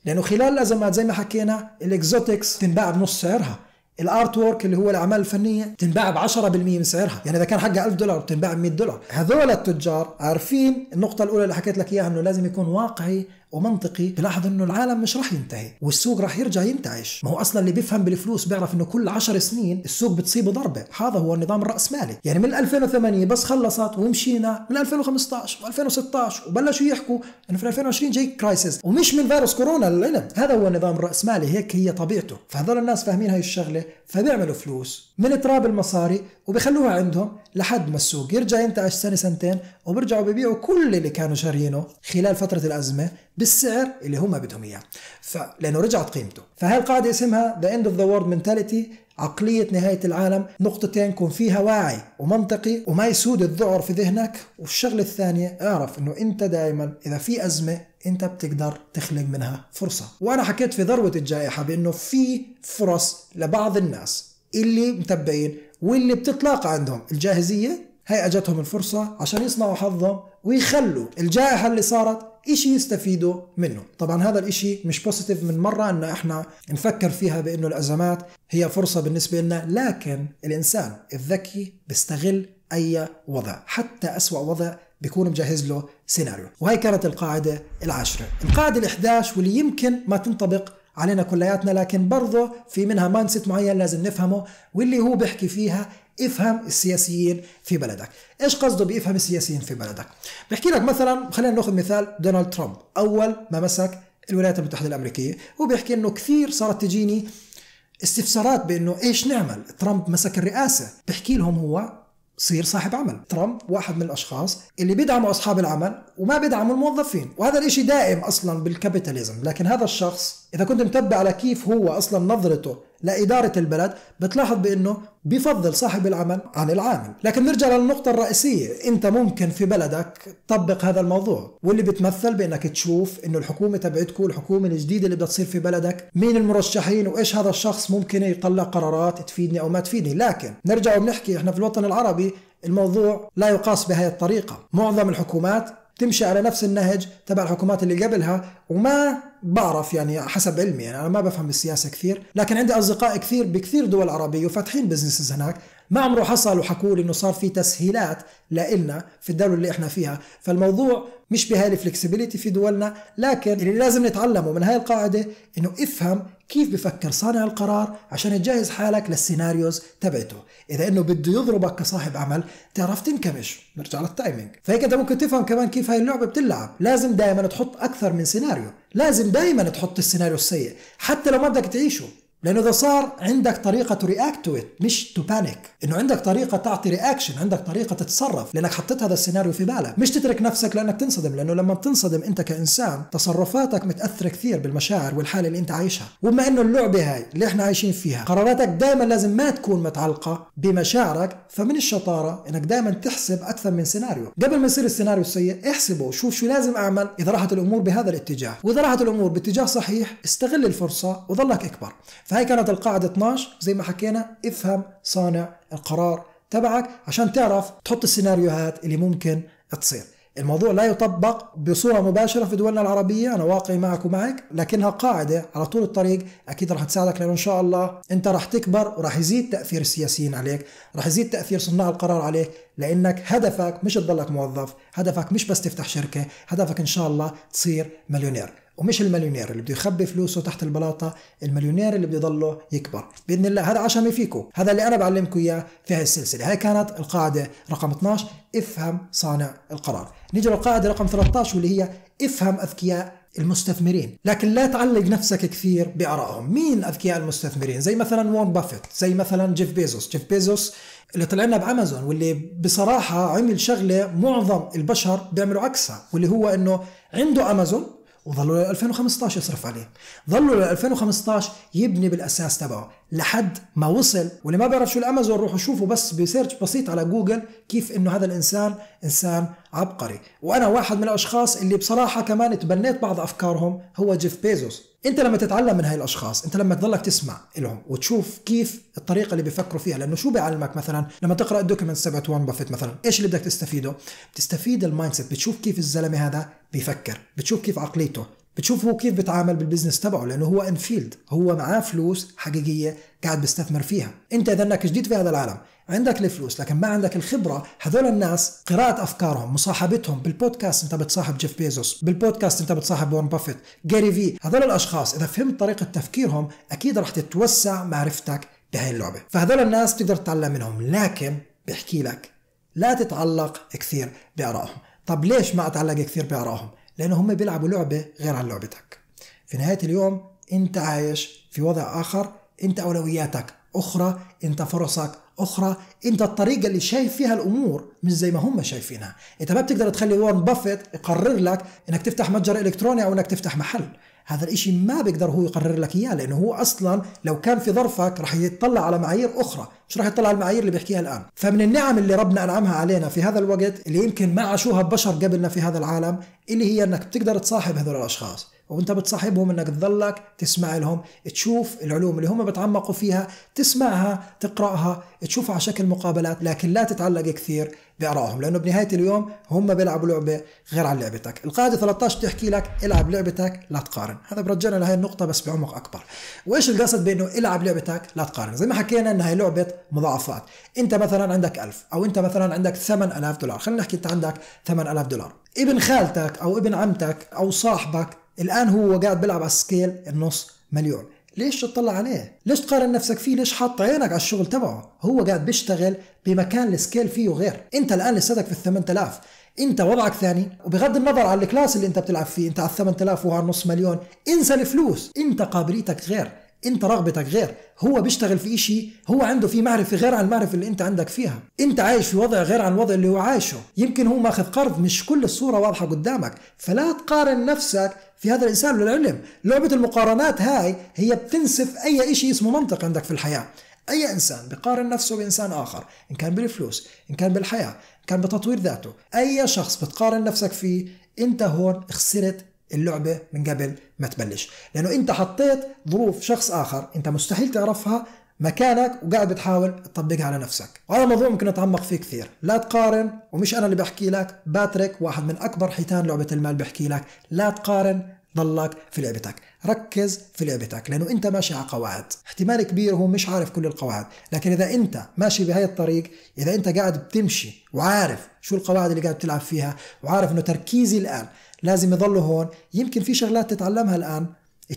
لأنه خلال الأزمات زي ما حكينا الإكزوتكس تنباع بنص سعرها الارت وورك اللي هو الاعمال الفنيه تنباع ب 10% من سعرها يعني اذا كان حقها 1000 دولار بتنباع ب 100 دولار هذول التجار عارفين النقطه الاولى اللي حكيت لك اياها انه لازم يكون واقعي ومنطقي بلاحظ انه العالم مش راح ينتهي والسوق راح يرجع ينتعش ما هو اصلا اللي بيفهم بالفلوس بيعرف انه كل 10 سنين السوق بتصيبه ضربه هذا هو النظام الراسمالي يعني من 2008 بس خلصت ومشينا من 2015 و2016 وبلشوا يحكوا انه في 2020 جاي كرايسيس ومش من فيروس كورونا العنب هذا هو النظام الراسمالي هيك هي طبيعته فهذول الناس فاهمين هاي الشغله فبيعملوا فلوس من تراب المصاري وبيخلوها عندهم لحد ما السوق يرجع ينتعش سنه سنتين وبرجعوا ببيعوا كل اللي كانوا شارينه خلال فتره الازمه بالسعر اللي هم بدهم اياه فلانه رجعت قيمته فهي القاعدة اسمها ذا اند اوف ذا وورد مينتاليتي عقلية نهاية العالم نقطتين كن فيها واعي ومنطقي وما يسود الذعر في ذهنك والشغلة الثانية اعرف انه انت دائما اذا في ازمة انت بتقدر تخلق منها فرصة وانا حكيت في ذروة الجائحة بانه في فرص لبعض الناس اللي متبعين واللي بتتلاقى عندهم الجاهزية هي اجتهم الفرصة عشان يصنعوا حظهم ويخلوا الجائحة اللي صارت إشي يستفيدوا منه طبعا هذا الإشي مش بوزيتيف من مرة أن إحنا نفكر فيها بأنه الأزمات هي فرصة بالنسبة لنا لكن الإنسان الذكي بيستغل أي وضع حتى أسوأ وضع بيكون مجهز له سيناريو وهي كانت القاعدة العاشرة القاعدة ال11 واللي يمكن ما تنطبق علينا كلياتنا لكن برضه في منها مايند سيت معين لازم نفهمه واللي هو بيحكي فيها افهم السياسيين في بلدك ايش قصده بيفهم السياسيين في بلدك بحكي لك مثلا خلينا ناخذ مثال دونالد ترامب اول ما مسك الولايات المتحده الامريكيه هو بيحكي انه كثير صارت تجيني استفسارات بانه ايش نعمل ترامب مسك الرئاسه بحكي لهم هو صير صاحب عمل ترامب واحد من الاشخاص اللي بيدعموا اصحاب العمل وما بيدعموا الموظفين وهذا الاشي دائم اصلا بالكابيتاليزم لكن هذا الشخص اذا كنت متبع على كيف هو اصلا نظرته لإدارة البلد بتلاحظ بأنه بفضل صاحب العمل عن العامل لكن نرجع للنقطة الرئيسية أنت ممكن في بلدك تطبق هذا الموضوع واللي بتمثل بأنك تشوف أنه الحكومة تبعتكم الحكومة الجديدة اللي بدها تصير في بلدك مين المرشحين وإيش هذا الشخص ممكن يطلع قرارات تفيدني أو ما تفيدني لكن نرجع وبنحكي إحنا في الوطن العربي الموضوع لا يقاس بهذه الطريقة معظم الحكومات تمشي على نفس النهج تبع الحكومات اللي قبلها وما بعرف يعني حسب علمي يعني انا ما بفهم السياسه كثير لكن عندي اصدقاء كثير بكثير دول عربيه وفاتحين بزنسز هناك ما عمره حصل وحكوا لي انه صار في تسهيلات لإلنا في الدوله اللي احنا فيها فالموضوع مش بهاي الفلكسبيتي في دولنا لكن اللي لازم نتعلمه من هاي القاعده انه افهم كيف بفكر صانع القرار عشان تجهز حالك للسيناريوز تبعته اذا انه بده يضربك كصاحب عمل تعرف تنكمش نرجع للتايمينج فهيك انت ممكن تفهم كمان كيف هاي اللعبه بتلعب لازم دائما تحط اكثر من سيناريو لازم دائما تحط السيناريو السيء حتى لو ما بدك تعيشه لانه اذا صار عندك طريقه تو رياكت تو ات مش تو بانيك انه عندك طريقه تعطي رياكشن عندك طريقه تتصرف لانك حطيت هذا السيناريو في بالك مش تترك نفسك لانك تنصدم لانه لما بتنصدم انت كانسان تصرفاتك متاثره كثير بالمشاعر والحاله اللي انت عايشها وبما انه اللعبه هاي اللي احنا عايشين فيها قراراتك دائما لازم ما تكون متعلقه بمشاعرك فمن الشطاره انك دائما تحسب اكثر من سيناريو قبل ما يصير السيناريو السيء احسبه وشوف شو لازم اعمل اذا راحت الامور بهذا الاتجاه واذا راحت الامور باتجاه صحيح استغل الفرصه وظلك اكبر فهي كانت القاعدة 12 زي ما حكينا افهم صانع القرار تبعك عشان تعرف تحط السيناريوهات اللي ممكن تصير الموضوع لا يطبق بصورة مباشرة في دولنا العربية أنا واقعي معك ومعك لكنها قاعدة على طول الطريق أكيد راح تساعدك لأنه إن شاء الله أنت راح تكبر وراح يزيد تأثير السياسيين عليك راح يزيد تأثير صناع القرار عليك لأنك هدفك مش تضلك موظف هدفك مش بس تفتح شركة هدفك إن شاء الله تصير مليونير ومش المليونير اللي بده يخبي فلوسه تحت البلاطه المليونير اللي بده يضله يكبر باذن الله هذا عشان فيكم هذا اللي انا بعلمكم اياه في هاي السلسله هاي كانت القاعده رقم 12 افهم صانع القرار نيجي للقاعده رقم 13 واللي هي افهم اذكياء المستثمرين لكن لا تعلق نفسك كثير بآرائهم مين أذكياء المستثمرين زي مثلا وون بافيت زي مثلا جيف بيزوس جيف بيزوس اللي طلع لنا بامازون واللي بصراحه عمل شغله معظم البشر بيعملوا عكسها واللي هو انه عنده امازون وظلوا ل 2015 يصرف عليه ظلوا ل 2015 يبني بالاساس تبعه لحد ما وصل واللي ما بيعرف شو الامازون روحوا شوفوا بس بسيرش بسيط على جوجل كيف انه هذا الانسان انسان عبقري وانا واحد من الاشخاص اللي بصراحه كمان تبنيت بعض افكارهم هو جيف بيزوس انت لما تتعلم من هاي الاشخاص انت لما تضلك تسمع لهم وتشوف كيف الطريقه اللي بيفكروا فيها لانه شو بيعلمك مثلا لما تقرا الدوكيمنت تبعت وان بافيت مثلا ايش اللي بدك تستفيده بتستفيد المايند سيت بتشوف كيف الزلمه هذا بيفكر بتشوف كيف عقليته بتشوف هو كيف بتعامل بالبزنس تبعه لانه هو انفيلد هو معاه فلوس حقيقيه قاعد بيستثمر فيها انت اذا انك جديد في هذا العالم عندك الفلوس لكن ما عندك الخبره هذول الناس قراءه افكارهم مصاحبتهم بالبودكاست انت بتصاحب جيف بيزوس بالبودكاست انت بتصاحب وارن بافيت جاري في هذول الاشخاص اذا فهمت طريقه تفكيرهم اكيد راح تتوسع معرفتك بهاي اللعبه فهذول الناس تقدر تتعلم منهم لكن بحكي لك لا تتعلق كثير بارائهم طب ليش ما اتعلق كثير بارائهم لانه هم بيلعبوا لعبه غير عن لعبتك في نهايه اليوم انت عايش في وضع اخر انت اولوياتك اخرى انت فرصك اخرى انت الطريقه اللي شايف فيها الامور مش زي ما هم شايفينها انت ما بتقدر تخلي وارن بافيت يقرر لك انك تفتح متجر الكتروني او انك تفتح محل هذا الاشي ما بيقدر هو يقرر لك اياه لانه هو اصلا لو كان في ظرفك رح يتطلع على معايير اخرى مش رح يطلع على المعايير اللي بيحكيها الان فمن النعم اللي ربنا انعمها علينا في هذا الوقت اللي يمكن ما عاشوها بشر قبلنا في هذا العالم اللي هي انك بتقدر تصاحب هذول الاشخاص وانت بتصاحبهم انك تظلك تسمع لهم تشوف العلوم اللي هم بتعمقوا فيها تسمعها تقراها تشوفها على شكل مقابلات لكن لا تتعلق كثير بارائهم لانه بنهايه اليوم هم بيلعبوا لعبه غير عن لعبتك القاعده 13 بتحكي لك العب لعبتك لا تقارن هذا برجعنا لهي النقطه بس بعمق اكبر وايش القصد بانه العب لعبتك لا تقارن زي ما حكينا انها لعبه مضاعفات انت مثلا عندك 1000 او انت مثلا عندك 8000 دولار خلينا نحكي انت عندك 8000 دولار ابن خالتك او ابن عمتك او صاحبك الآن هو قاعد بيلعب على السكيل النص مليون ليش تطلع عليه؟ ليش تقارن نفسك فيه؟ ليش حاط عينك على الشغل تبعه؟ هو قاعد بيشتغل بمكان السكيل فيه غير، انت الان لساتك في ال 8000 انت وضعك ثاني وبغض النظر عن الكلاس اللي انت بتلعب فيه انت على 8000 وعلى نص مليون انسى الفلوس انت قابليتك غير انت رغبتك غير هو بيشتغل في إشي هو عنده في معرفه غير عن المعرفه اللي انت عندك فيها انت عايش في وضع غير عن الوضع اللي هو عايشه يمكن هو ماخذ قرض مش كل الصوره واضحه قدامك فلا تقارن نفسك في هذا الانسان للعلم لعبه المقارنات هاي هي بتنسف اي اشي اسمه منطق عندك في الحياه اي انسان بقارن نفسه بانسان اخر ان كان بالفلوس ان كان بالحياه ان كان بتطوير ذاته اي شخص بتقارن نفسك فيه انت هون خسرت اللعبة من قبل ما تبلش لأنه أنت حطيت ظروف شخص آخر أنت مستحيل تعرفها مكانك وقاعد بتحاول تطبقها على نفسك وهذا موضوع ممكن نتعمق فيه كثير لا تقارن ومش أنا اللي بحكي لك باتريك واحد من أكبر حيتان لعبة المال بحكي لك لا تقارن ضلك في لعبتك ركز في لعبتك لأنه أنت ماشي على قواعد احتمال كبير هو مش عارف كل القواعد لكن إذا أنت ماشي بهاي الطريق إذا أنت قاعد بتمشي وعارف شو القواعد اللي قاعد تلعب فيها وعارف أنه تركيزي الآن لازم يضلوا هون يمكن في شغلات تتعلمها الآن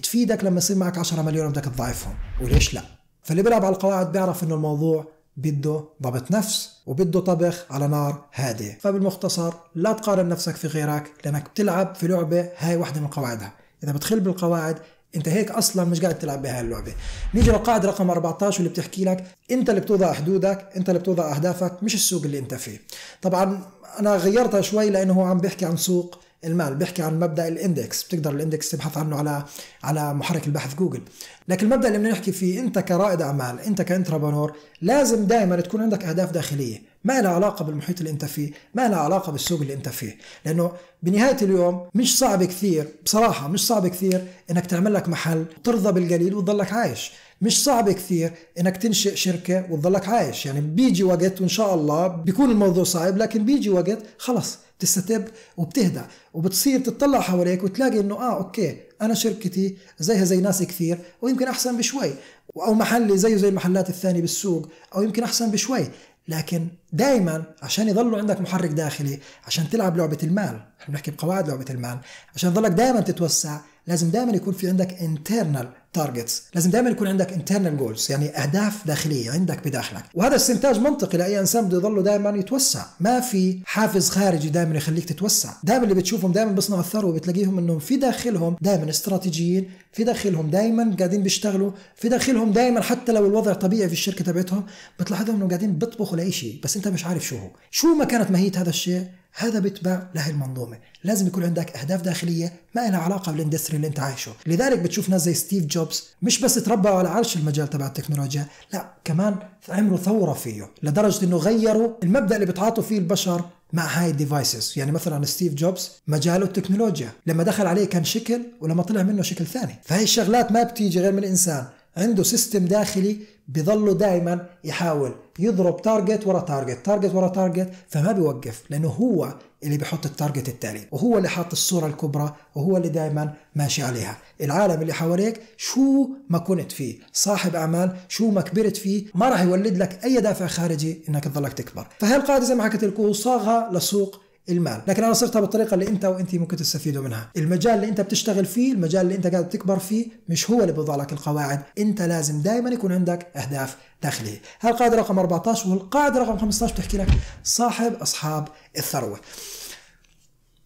تفيدك لما يصير معك 10 مليون بدك تضاعفهم وليش لا فاللي بيلعب على القواعد بيعرف انه الموضوع بده ضبط نفس وبده طبخ على نار هادية فبالمختصر لا تقارن نفسك في غيرك لأنك بتلعب في لعبة هاي واحدة من قواعدها إذا بتخل بالقواعد انت هيك اصلا مش قاعد تلعب بهاي اللعبه نيجي للقاعده رقم 14 واللي بتحكي لك انت اللي بتوضع حدودك انت اللي بتوضع اهدافك مش السوق اللي انت فيه طبعا انا غيرتها شوي لانه هو عم بيحكي عن سوق المال بيحكي عن مبدا الاندكس بتقدر الاندكس تبحث عنه على على محرك البحث جوجل لكن المبدا اللي بدنا نحكي فيه انت كرائد اعمال انت كانتربرنور لازم دائما تكون عندك اهداف داخليه ما لها علاقة بالمحيط اللي انت فيه ما لها علاقة بالسوق اللي انت فيه لأنه بنهاية اليوم مش صعب كثير بصراحة مش صعب كثير انك تعمل لك محل ترضى بالقليل وتضلك عايش مش صعب كثير انك تنشئ شركة وتضلك عايش يعني بيجي وقت وان شاء الله بيكون الموضوع صعب لكن بيجي وقت خلص بتستتب وبتهدى وبتصير تطلع حواليك وتلاقي انه اه اوكي انا شركتي زيها زي ناس كثير ويمكن احسن بشوي او محلي زيه زي المحلات الثانيه بالسوق او يمكن احسن بشوي لكن دائما عشان يضلوا عندك محرك داخلي عشان تلعب لعبه المال احنا بنحكي بقواعد لعبه المال عشان يضلك دائما تتوسع لازم دائما يكون في عندك internal targets لازم دائما يكون عندك internal goals يعني اهداف داخليه عندك بداخلك وهذا استنتاج منطقي لاي انسان بده يضله دائما يتوسع ما في حافز خارجي دائما يخليك تتوسع دائما اللي بتشوفهم دائما بصنعوا الثروه بتلاقيهم انهم في داخلهم دائما استراتيجيين في داخلهم دائما قاعدين بيشتغلوا في داخلهم دائما حتى لو الوضع طبيعي في الشركه تبعتهم بتلاحظهم انهم قاعدين بيطبخوا لاي شيء بس انت مش عارف شو هو شو ما كانت ماهيه هذا الشيء هذا بيتبع له المنظومه لازم يكون عندك اهداف داخليه ما لها علاقه بالاندستري اللي انت عايشه لذلك بتشوف ناس زي ستيف جوبز مش بس تربى على عرش المجال تبع التكنولوجيا لا كمان عملوا ثوره فيه لدرجه انه غيروا المبدا اللي بتعاطوا فيه البشر مع هاي الديفايسز يعني مثلا ستيف جوبز مجاله التكنولوجيا لما دخل عليه كان شكل ولما طلع منه شكل ثاني فهي الشغلات ما بتيجي غير من الانسان عنده سيستم داخلي بيظله دائما يحاول يضرب تارجت ورا تارجت تارجت ورا تارجت فما بيوقف لانه هو اللي بيحط التارجت التالي وهو اللي حاط الصوره الكبرى وهو اللي دائما ماشي عليها العالم اللي حواليك شو ما كنت فيه صاحب اعمال شو ما كبرت فيه ما راح يولد لك اي دافع خارجي انك تظلك تكبر فهي القاعده زي ما حكيت لكم صاغها لسوق المال لكن انا صرتها بالطريقه اللي انت وانت ممكن تستفيدوا منها المجال اللي انت بتشتغل فيه المجال اللي انت قاعد تكبر فيه مش هو اللي بيضع لك القواعد انت لازم دائما يكون عندك اهداف داخلية القاعدة رقم 14 والقاعدة رقم 15 بتحكي لك صاحب أصحاب الثروة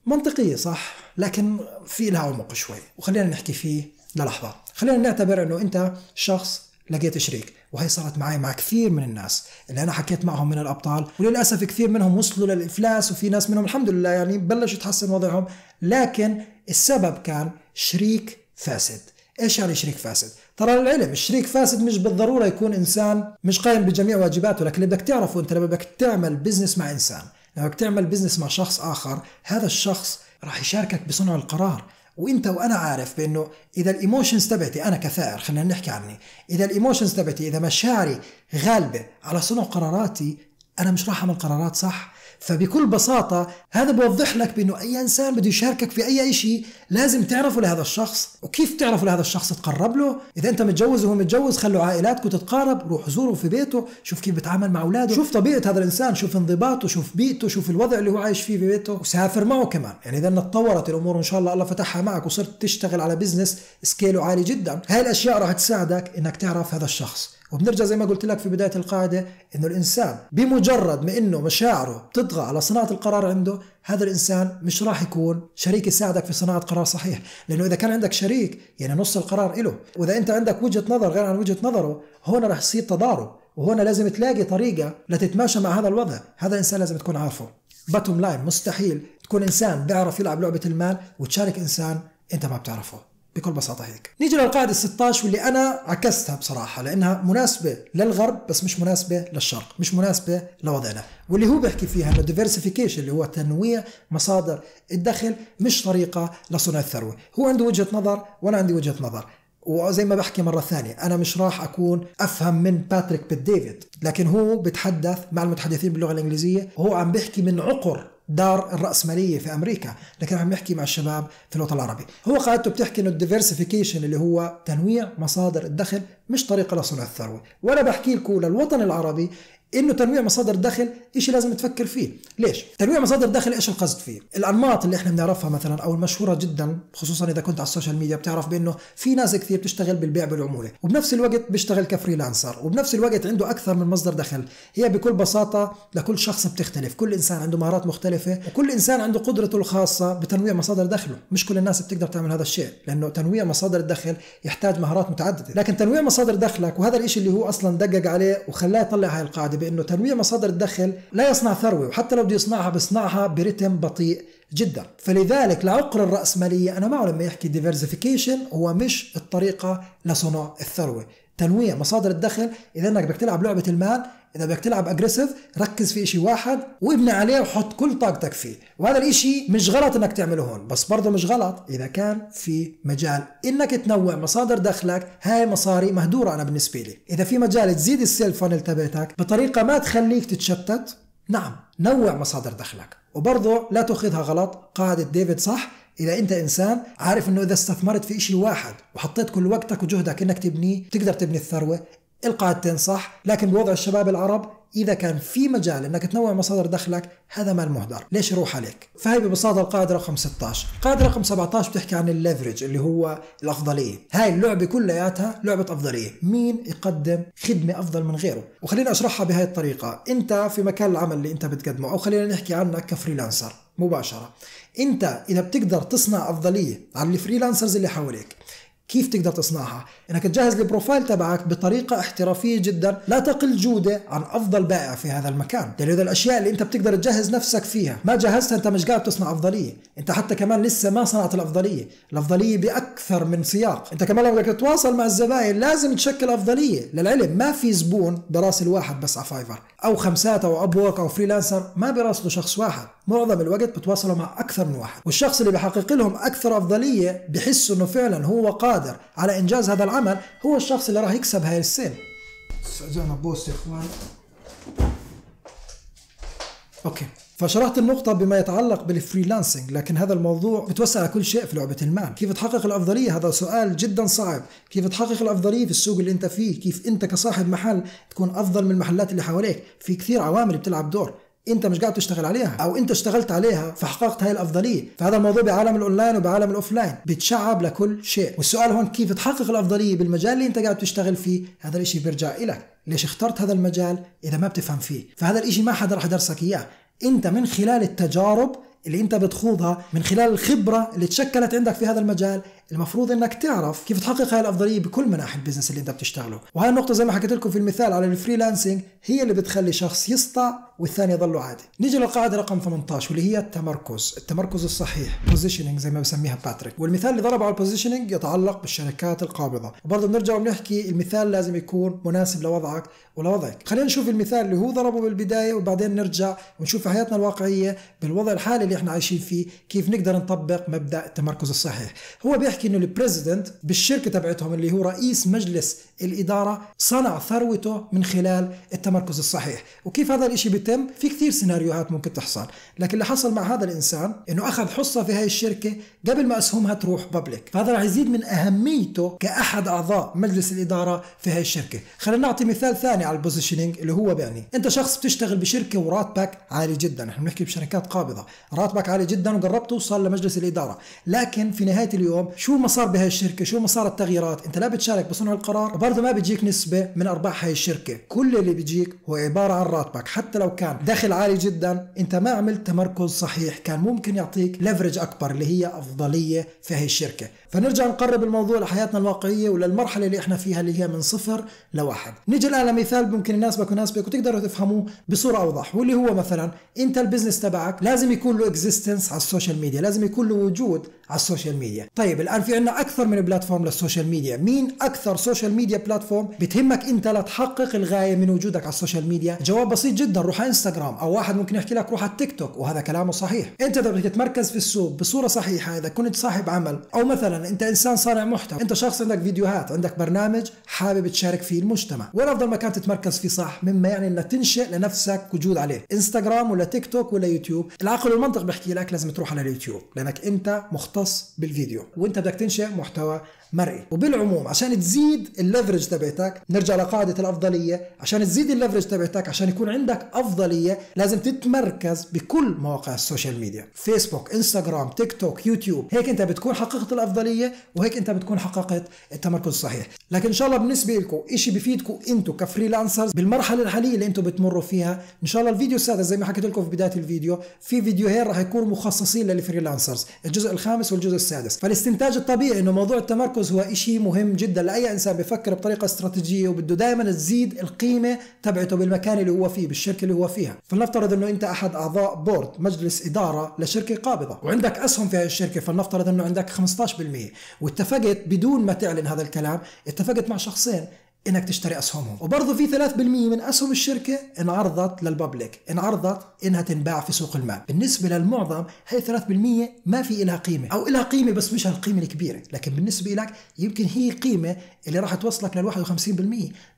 منطقية صح لكن في لها عمق شوي وخلينا نحكي فيه للحظة خلينا نعتبر أنه أنت شخص لقيت شريك وهي صارت معي مع كثير من الناس اللي انا حكيت معهم من الابطال وللاسف كثير منهم وصلوا للافلاس وفي ناس منهم الحمد لله يعني بلش يتحسن وضعهم لكن السبب كان شريك فاسد ايش يعني شريك فاسد ترى للعلم الشريك فاسد مش بالضروره يكون انسان مش قائم بجميع واجباته لكن اللي بدك تعرفه انت لما بدك تعمل بزنس مع انسان لما بدك تعمل بزنس مع شخص اخر هذا الشخص راح يشاركك بصنع القرار وانت وانا عارف بانه اذا الايموشنز تبعتي انا كثائر خلينا نحكي عني اذا الايموشنز تبعتي اذا مشاعري غالبه على صنع قراراتي انا مش راح اعمل قرارات صح فبكل بساطة هذا بوضح لك بأنه أي إنسان بده يشاركك في أي شيء لازم تعرفه لهذا الشخص وكيف تعرفه لهذا الشخص تقرب له إذا أنت متجوز وهو متجوز خلوا عائلاتكم تتقارب روح زوره في بيته شوف كيف بتعامل مع أولاده شوف طبيعة هذا الإنسان شوف انضباطه شوف بيئته شوف الوضع اللي هو عايش فيه في بيته وسافر معه كمان يعني إذا تطورت الأمور وإن شاء الله الله فتحها معك وصرت تشتغل على بزنس سكيله عالي جدا هاي الأشياء راح تساعدك إنك تعرف هذا الشخص وبنرجع زي ما قلت لك في بدايه القاعده انه الانسان بمجرد ما انه مشاعره بتطغى على صناعه القرار عنده هذا الانسان مش راح يكون شريك يساعدك في صناعه قرار صحيح لانه اذا كان عندك شريك يعني نص القرار له واذا انت عندك وجهه نظر غير عن وجهه نظره هون راح يصير تضارب وهنا لازم تلاقي طريقه لتتماشى مع هذا الوضع هذا الانسان لازم تكون عارفه باتوم لاين مستحيل تكون انسان بيعرف يلعب لعبه المال وتشارك انسان انت ما بتعرفه بكل بساطه هيك نيجي للقاعده 16 واللي انا عكستها بصراحه لانها مناسبه للغرب بس مش مناسبه للشرق مش مناسبه لوضعنا واللي هو بيحكي فيها انه diversification اللي هو تنويع مصادر الدخل مش طريقه لصنع الثروه هو عنده وجهه نظر وانا عندي وجهه نظر وزي ما بحكي مرة ثانية أنا مش راح أكون أفهم من باتريك بيت ديفيد لكن هو بتحدث مع المتحدثين باللغة الإنجليزية وهو عم بيحكي من عقر دار الرأسمالية في أمريكا لكن عم نحكي مع الشباب في الوطن العربي هو قاعدته بتحكي أنه الديفيرسيفيكيشن اللي هو تنويع مصادر الدخل مش طريقة لصنع الثروة وأنا بحكي لكم للوطن العربي انه تنويع مصادر الدخل شيء لازم تفكر فيه ليش تنويع مصادر الدخل ايش القصد فيه الانماط اللي احنا بنعرفها مثلا او المشهوره جدا خصوصا اذا كنت على السوشيال ميديا بتعرف بانه في ناس كثير بتشتغل بالبيع بالعموله وبنفس الوقت بيشتغل كفريلانسر وبنفس الوقت عنده اكثر من مصدر دخل هي بكل بساطه لكل شخص بتختلف كل انسان عنده مهارات مختلفه وكل انسان عنده قدرته الخاصه بتنويع مصادر دخله مش كل الناس بتقدر تعمل هذا الشيء لانه تنويع مصادر الدخل يحتاج مهارات متعدده لكن تنويع مصادر دخلك وهذا الشيء اللي هو اصلا دقق عليه وخلاه يطلع هاي القاعده القاعدة بأنه تنويع مصادر الدخل لا يصنع ثروة وحتى لو بده يصنعها بيصنعها برتم بطيء جدا فلذلك لعقر الرأسمالية أنا معه لما يحكي ديفرزيفيكيشن هو مش الطريقة لصنع الثروة تنويع مصادر الدخل إذا أنك بدك تلعب لعبة المال اذا بدك تلعب اجريسيف ركز في شيء واحد وابني عليه وحط كل طاقتك فيه وهذا الاشي مش غلط انك تعمله هون بس برضه مش غلط اذا كان في مجال انك تنوع مصادر دخلك هاي مصاري مهدوره انا بالنسبه لي اذا في مجال تزيد السيلف فانل تبعتك بطريقه ما تخليك تتشتت نعم نوع مصادر دخلك وبرضه لا تاخذها غلط قاعده ديفيد صح إذا أنت إنسان عارف إنه إذا استثمرت في إشي واحد وحطيت كل وقتك وجهدك إنك تبنيه تقدر تبني الثروة القاعد تنصح لكن بوضع الشباب العرب إذا كان في مجال أنك تنوع مصادر دخلك هذا مال مهدر ليش يروح عليك فهي ببساطة القاعدة رقم 16 القاعدة رقم 17 بتحكي عن الليفرج اللي هو الأفضلية هاي اللعبة كلياتها لعبة أفضلية مين يقدم خدمة أفضل من غيره وخليني أشرحها بهاي الطريقة أنت في مكان العمل اللي أنت بتقدمه أو خلينا نحكي عنك كفريلانسر مباشرة أنت إذا بتقدر تصنع أفضلية على الفريلانسرز اللي حواليك كيف تقدر تصنعها انك تجهز البروفايل تبعك بطريقه احترافيه جدا لا تقل جوده عن افضل بائع في هذا المكان يعني لانه اذا الاشياء اللي انت بتقدر تجهز نفسك فيها ما جهزتها انت مش قاعد تصنع افضليه انت حتى كمان لسه ما صنعت الافضليه الافضليه باكثر من سياق انت كمان لما بدك تتواصل مع الزباين لازم تشكل افضليه للعلم ما في زبون براس الواحد بس على فايفر او خمسات او اب او فريلانسر ما براسله شخص واحد معظم الوقت بتواصلوا مع اكثر من واحد والشخص اللي بحقق لهم اكثر افضليه بحس انه فعلا هو قادر القادر على إنجاز هذا العمل هو الشخص اللي راح يكسب هاي السيل استأذنا بوس يا إخوان أوكي فشرحت النقطة بما يتعلق بالفريلانسنج لكن هذا الموضوع بتوسع على كل شيء في لعبة المال كيف تحقق الأفضلية هذا سؤال جدا صعب كيف تحقق الأفضلية في السوق اللي أنت فيه كيف أنت كصاحب محل تكون أفضل من المحلات اللي حواليك في كثير عوامل بتلعب دور انت مش قاعد تشتغل عليها او انت اشتغلت عليها فحققت هاي الافضليه فهذا الموضوع بعالم الاونلاين وبعالم الاوفلاين بتشعب لكل شيء والسؤال هون كيف تحقق الافضليه بالمجال اللي انت قاعد تشتغل فيه هذا الشيء بيرجع لك ليش اخترت هذا المجال اذا ما بتفهم فيه فهذا الشيء ما حدا رح يدرسك اياه انت من خلال التجارب اللي انت بتخوضها من خلال الخبره اللي تشكلت عندك في هذا المجال المفروض انك تعرف كيف تحقق هاي الافضليه بكل مناحي البزنس اللي انت بتشتغله وهي النقطه زي ما حكيت لكم في المثال على الفريلانسنج هي اللي بتخلي شخص يسطع والثاني يضله عادي نيجي للقاعده رقم 18 واللي هي التمركز التمركز الصحيح بوزيشننج زي ما بسميها باتريك والمثال اللي ضربه على البوزيشننج يتعلق بالشركات القابضه وبرضه بنرجع وبنحكي المثال لازم يكون مناسب لوضعك ولوضعك خلينا نشوف المثال اللي هو ضربه بالبدايه وبعدين نرجع ونشوف في حياتنا الواقعيه بالوضع الحالي اللي احنا عايشين فيه كيف نقدر نطبق مبدا التمركز الصحيح هو بيحكي نحكي انه البريزيدنت بالشركه تبعتهم اللي هو رئيس مجلس الإدارة صنع ثروته من خلال التمركز الصحيح وكيف هذا الإشي بيتم في كثير سيناريوهات ممكن تحصل لكن اللي حصل مع هذا الإنسان أنه أخذ حصة في هاي الشركة قبل ما أسهمها تروح بابليك فهذا رح يزيد من أهميته كأحد أعضاء مجلس الإدارة في هاي الشركة خلينا نعطي مثال ثاني على البوزيشنينج اللي هو بيعني أنت شخص بتشتغل بشركة وراتبك عالي جدا نحن بنحكي بشركات قابضة راتبك عالي جدا وقربت توصل لمجلس الإدارة لكن في نهاية اليوم شو ما صار بهاي الشركة شو ما صار التغييرات أنت لا بتشارك بصنع القرار برضه ما بيجيك نسبة من أرباح هاي الشركة كل اللي بيجيك هو عبارة عن راتبك حتى لو كان دخل عالي جدا أنت ما عملت تمركز صحيح كان ممكن يعطيك لفرج أكبر اللي هي أفضلية في هاي الشركة فنرجع نقرب الموضوع لحياتنا الواقعيه وللمرحله اللي احنا فيها اللي هي من صفر لواحد نيجي الان لمثال ممكن يناسبك ويناسبك وتقدروا تفهموه بصوره اوضح واللي هو مثلا انت البزنس تبعك لازم يكون له اكزيستنس على السوشيال ميديا لازم يكون له وجود على السوشيال ميديا طيب الان في عندنا اكثر من بلاتفورم للسوشيال ميديا مين اكثر سوشيال ميديا بلاتفورم بتهمك انت لتحقق الغايه من وجودك على السوشيال ميديا جواب بسيط جدا روح على انستغرام او واحد ممكن يحكي لك روح على التيك توك وهذا كلامه صحيح انت اذا بدك تتمركز في السوق بصوره صحيحه اذا كنت صاحب عمل او مثلا انت انسان صانع محتوى انت شخص عندك فيديوهات عندك برنامج حابب تشارك فيه المجتمع وين افضل مكان تتمركز فيه صح مما يعني انك تنشئ لنفسك وجود عليه انستغرام ولا تيك توك ولا يوتيوب العقل والمنطق بحكي لك لازم تروح على اليوتيوب لانك انت مختص بالفيديو وانت بدك تنشئ محتوى مرئي وبالعموم عشان تزيد الليفرج تبعتك نرجع لقاعده الافضليه عشان تزيد الليفرج تبعتك عشان يكون عندك افضليه لازم تتمركز بكل مواقع السوشيال ميديا فيسبوك انستغرام تيك توك يوتيوب هيك انت بتكون حققت الافضليه وهيك انت بتكون حققت التمركز الصحيح لكن ان شاء الله بالنسبه لكم شيء بفيدكم انتم كفريلانسرز بالمرحله الحاليه اللي انتم بتمروا فيها ان شاء الله الفيديو السادس زي ما حكيت لكم في بدايه الفيديو في فيديوهين راح يكونوا مخصصين للفريلانسرز الجزء الخامس والجزء السادس فالاستنتاج الطبيعي انه موضوع التمركز التمركز هو إشي مهم جدا لأي إنسان بفكر بطريقة استراتيجية وبده دائما تزيد القيمة تبعته بالمكان اللي هو فيه بالشركة اللي هو فيها فلنفترض أنه أنت أحد أعضاء بورد مجلس إدارة لشركة قابضة وعندك أسهم في هاي الشركة فلنفترض أنه عندك 15% واتفقت بدون ما تعلن هذا الكلام اتفقت مع شخصين انك تشتري اسهمهم وبرضه في 3% من اسهم الشركه انعرضت للببليك انعرضت انها تنباع في سوق المال بالنسبه للمعظم هي 3% ما في لها قيمه او لها قيمه بس مش هالقيمه الكبيره لكن بالنسبه لك يمكن هي قيمه اللي راح توصلك لل 51%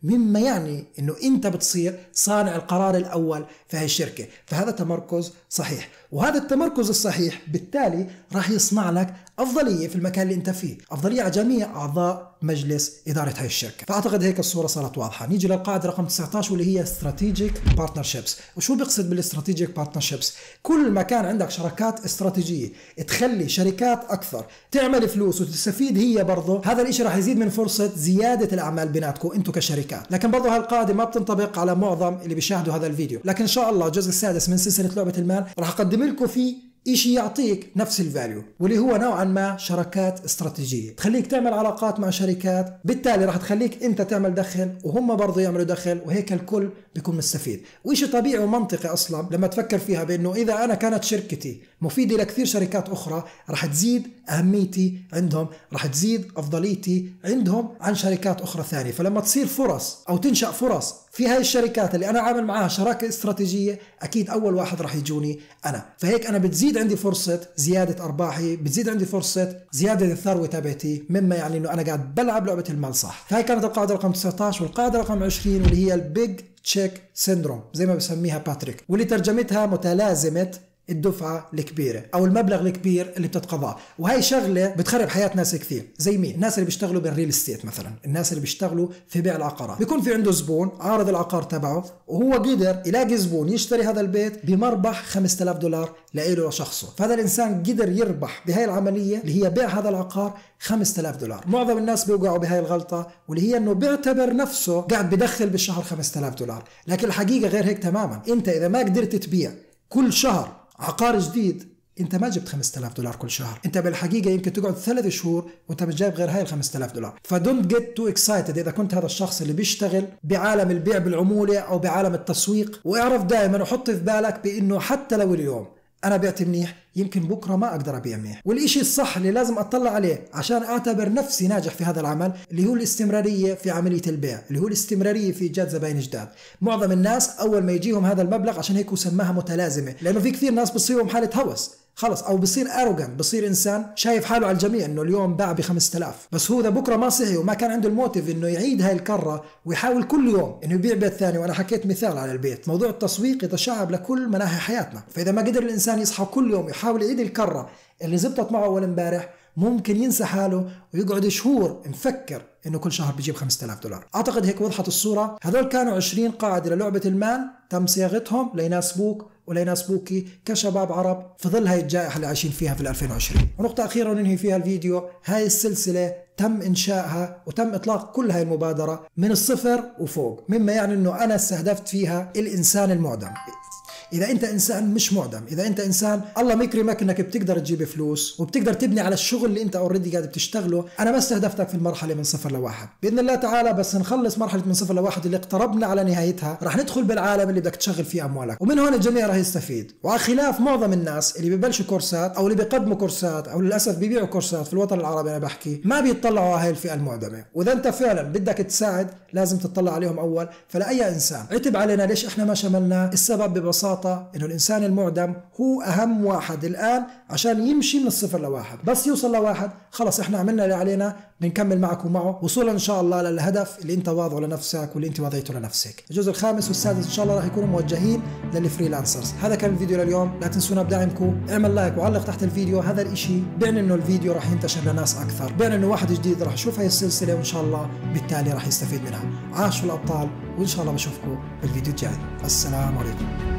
مما يعني انه انت بتصير صانع القرار الاول في هاي الشركه فهذا تمركز صحيح وهذا التمركز الصحيح بالتالي راح يصنع لك افضليه في المكان اللي انت فيه، افضليه على جميع اعضاء مجلس اداره هاي الشركه، فاعتقد هيك الصوره صارت واضحه، نيجي للقاعده رقم 19 واللي هي استراتيجيك بارتنرشيبس، وشو بقصد بالاستراتيجيك بارتنرشيبس؟ كل ما كان عندك شراكات استراتيجيه تخلي شركات اكثر تعمل فلوس وتستفيد هي برضه، هذا الشيء راح يزيد من فرصه زياده الاعمال بيناتكم انتم كشركات، لكن برضه هالقاعده ما بتنطبق على معظم اللي بيشاهدوا هذا الفيديو، لكن ان شاء الله الجزء السادس من سلسله لعبه المال راح اقدم تملكه فيه شيء يعطيك نفس الفاليو واللي هو نوعا ما شراكات استراتيجيه تخليك تعمل علاقات مع شركات بالتالي راح تخليك انت تعمل دخل وهم برضه يعملوا دخل وهيك الكل بيكون مستفيد وإشي طبيعي ومنطقي اصلا لما تفكر فيها بانه اذا انا كانت شركتي مفيده لكثير شركات اخرى راح تزيد اهميتي عندهم راح تزيد افضليتي عندهم عن شركات اخرى ثانيه فلما تصير فرص او تنشا فرص في هاي الشركات اللي انا عامل معاها شراكه استراتيجيه اكيد اول واحد راح يجوني انا فهيك انا بتزيد عندي فرصه زياده ارباحي بتزيد عندي فرصه زياده الثروه تبعتي مما يعني انه انا قاعد بلعب لعبه المال صح فهي كانت القاعده رقم 19 والقاعده رقم 20 واللي هي البيج تشيك سيندروم زي ما بسميها باتريك واللي ترجمتها متلازمه الدفعه الكبيره او المبلغ الكبير اللي بتتقضاه وهي شغله بتخرب حياه ناس كثير زي مين الناس اللي بيشتغلوا بالريل استيت مثلا الناس اللي بيشتغلوا في بيع العقارات بيكون في عنده زبون عارض العقار تبعه وهو قدر يلاقي زبون يشتري هذا البيت بمربح 5000 دولار لإله لشخصه فهذا الانسان قدر يربح بهاي العمليه اللي هي بيع هذا العقار 5000 دولار معظم الناس بيوقعوا بهاي الغلطه واللي هي انه بيعتبر نفسه قاعد بدخل بالشهر 5000 دولار لكن الحقيقه غير هيك تماما انت اذا ما قدرت تبيع كل شهر عقار جديد انت ما جبت 5000 دولار كل شهر انت بالحقيقه يمكن تقعد ثلاث شهور وانت مش جايب غير هاي ال 5000 دولار فدونت جيت تو اكسايتد اذا كنت هذا الشخص اللي بيشتغل بعالم البيع بالعموله او بعالم التسويق واعرف دائما وحط في بالك بانه حتى لو اليوم انا بعت منيح يمكن بكره ما اقدر ابيع منيح والشيء الصح اللي لازم اطلع عليه عشان اعتبر نفسي ناجح في هذا العمل اللي هو الاستمراريه في عمليه البيع اللي هو الاستمراريه في ايجاد زباين جداد معظم الناس اول ما يجيهم هذا المبلغ عشان هيك وسماها متلازمه لانه في كثير ناس بتصيبهم حاله هوس خلص او بصير اروجنت بصير انسان شايف حاله على الجميع انه اليوم باع ب 5000 بس هو اذا بكره ما صحي وما كان عنده الموتيف انه يعيد هاي الكره ويحاول كل يوم انه يبيع بيت ثاني وانا حكيت مثال على البيت موضوع التسويق يتشعب لكل مناحي حياتنا فاذا ما قدر الانسان يصحى كل يوم يحاول يعيد الكره اللي زبطت معه اول امبارح ممكن ينسى حاله ويقعد شهور مفكر انه كل شهر بيجيب 5000 دولار اعتقد هيك وضحت الصوره هذول كانوا 20 قاعده للعبه المال تم صياغتهم ليناسبوك وليناسبوكي كشباب عرب في ظل هاي الجائحة اللي عايشين فيها في 2020 ونقطة أخيرة ننهي فيها الفيديو هاي السلسلة تم إنشائها وتم إطلاق كل هاي المبادرة من الصفر وفوق مما يعني أنه أنا استهدفت فيها الإنسان المعدم اذا انت انسان مش معدم اذا انت انسان الله مكرمك انك بتقدر تجيب فلوس وبتقدر تبني على الشغل اللي انت اوريدي قاعد بتشتغله انا ما استهدفتك في المرحله من صفر لواحد باذن الله تعالى بس نخلص مرحله من صفر لواحد اللي اقتربنا على نهايتها رح ندخل بالعالم اللي بدك تشغل فيه اموالك ومن هون الجميع رح يستفيد وعلى خلاف معظم الناس اللي ببلشوا كورسات او اللي بيقدموا كورسات او للاسف بيبيعوا كورسات في الوطن العربي انا بحكي ما بيطلعوا على هاي الفئه المعدمه واذا انت فعلا بدك تساعد لازم تطلع عليهم اول فلاي انسان عتب علينا ليش احنا ما شملنا السبب ببساطه ببساطة إنه الإنسان المعدم هو أهم واحد الآن عشان يمشي من الصفر لواحد بس يوصل لواحد خلص إحنا عملنا اللي علينا بنكمل معك ومعه وصولا إن شاء الله للهدف اللي أنت واضعه لنفسك واللي أنت وضعته لنفسك الجزء الخامس والسادس إن شاء الله راح يكونوا موجهين للفريلانسرز هذا كان الفيديو لليوم لا تنسونا بدعمكم اعمل لايك وعلق تحت الفيديو هذا الإشي بين إنه الفيديو راح ينتشر لناس أكثر بين إنه واحد جديد راح يشوف هاي السلسلة وإن شاء الله بالتالي راح يستفيد منها عاشوا الأبطال وإن شاء الله بشوفكم بالفيديو الجاي السلام عليكم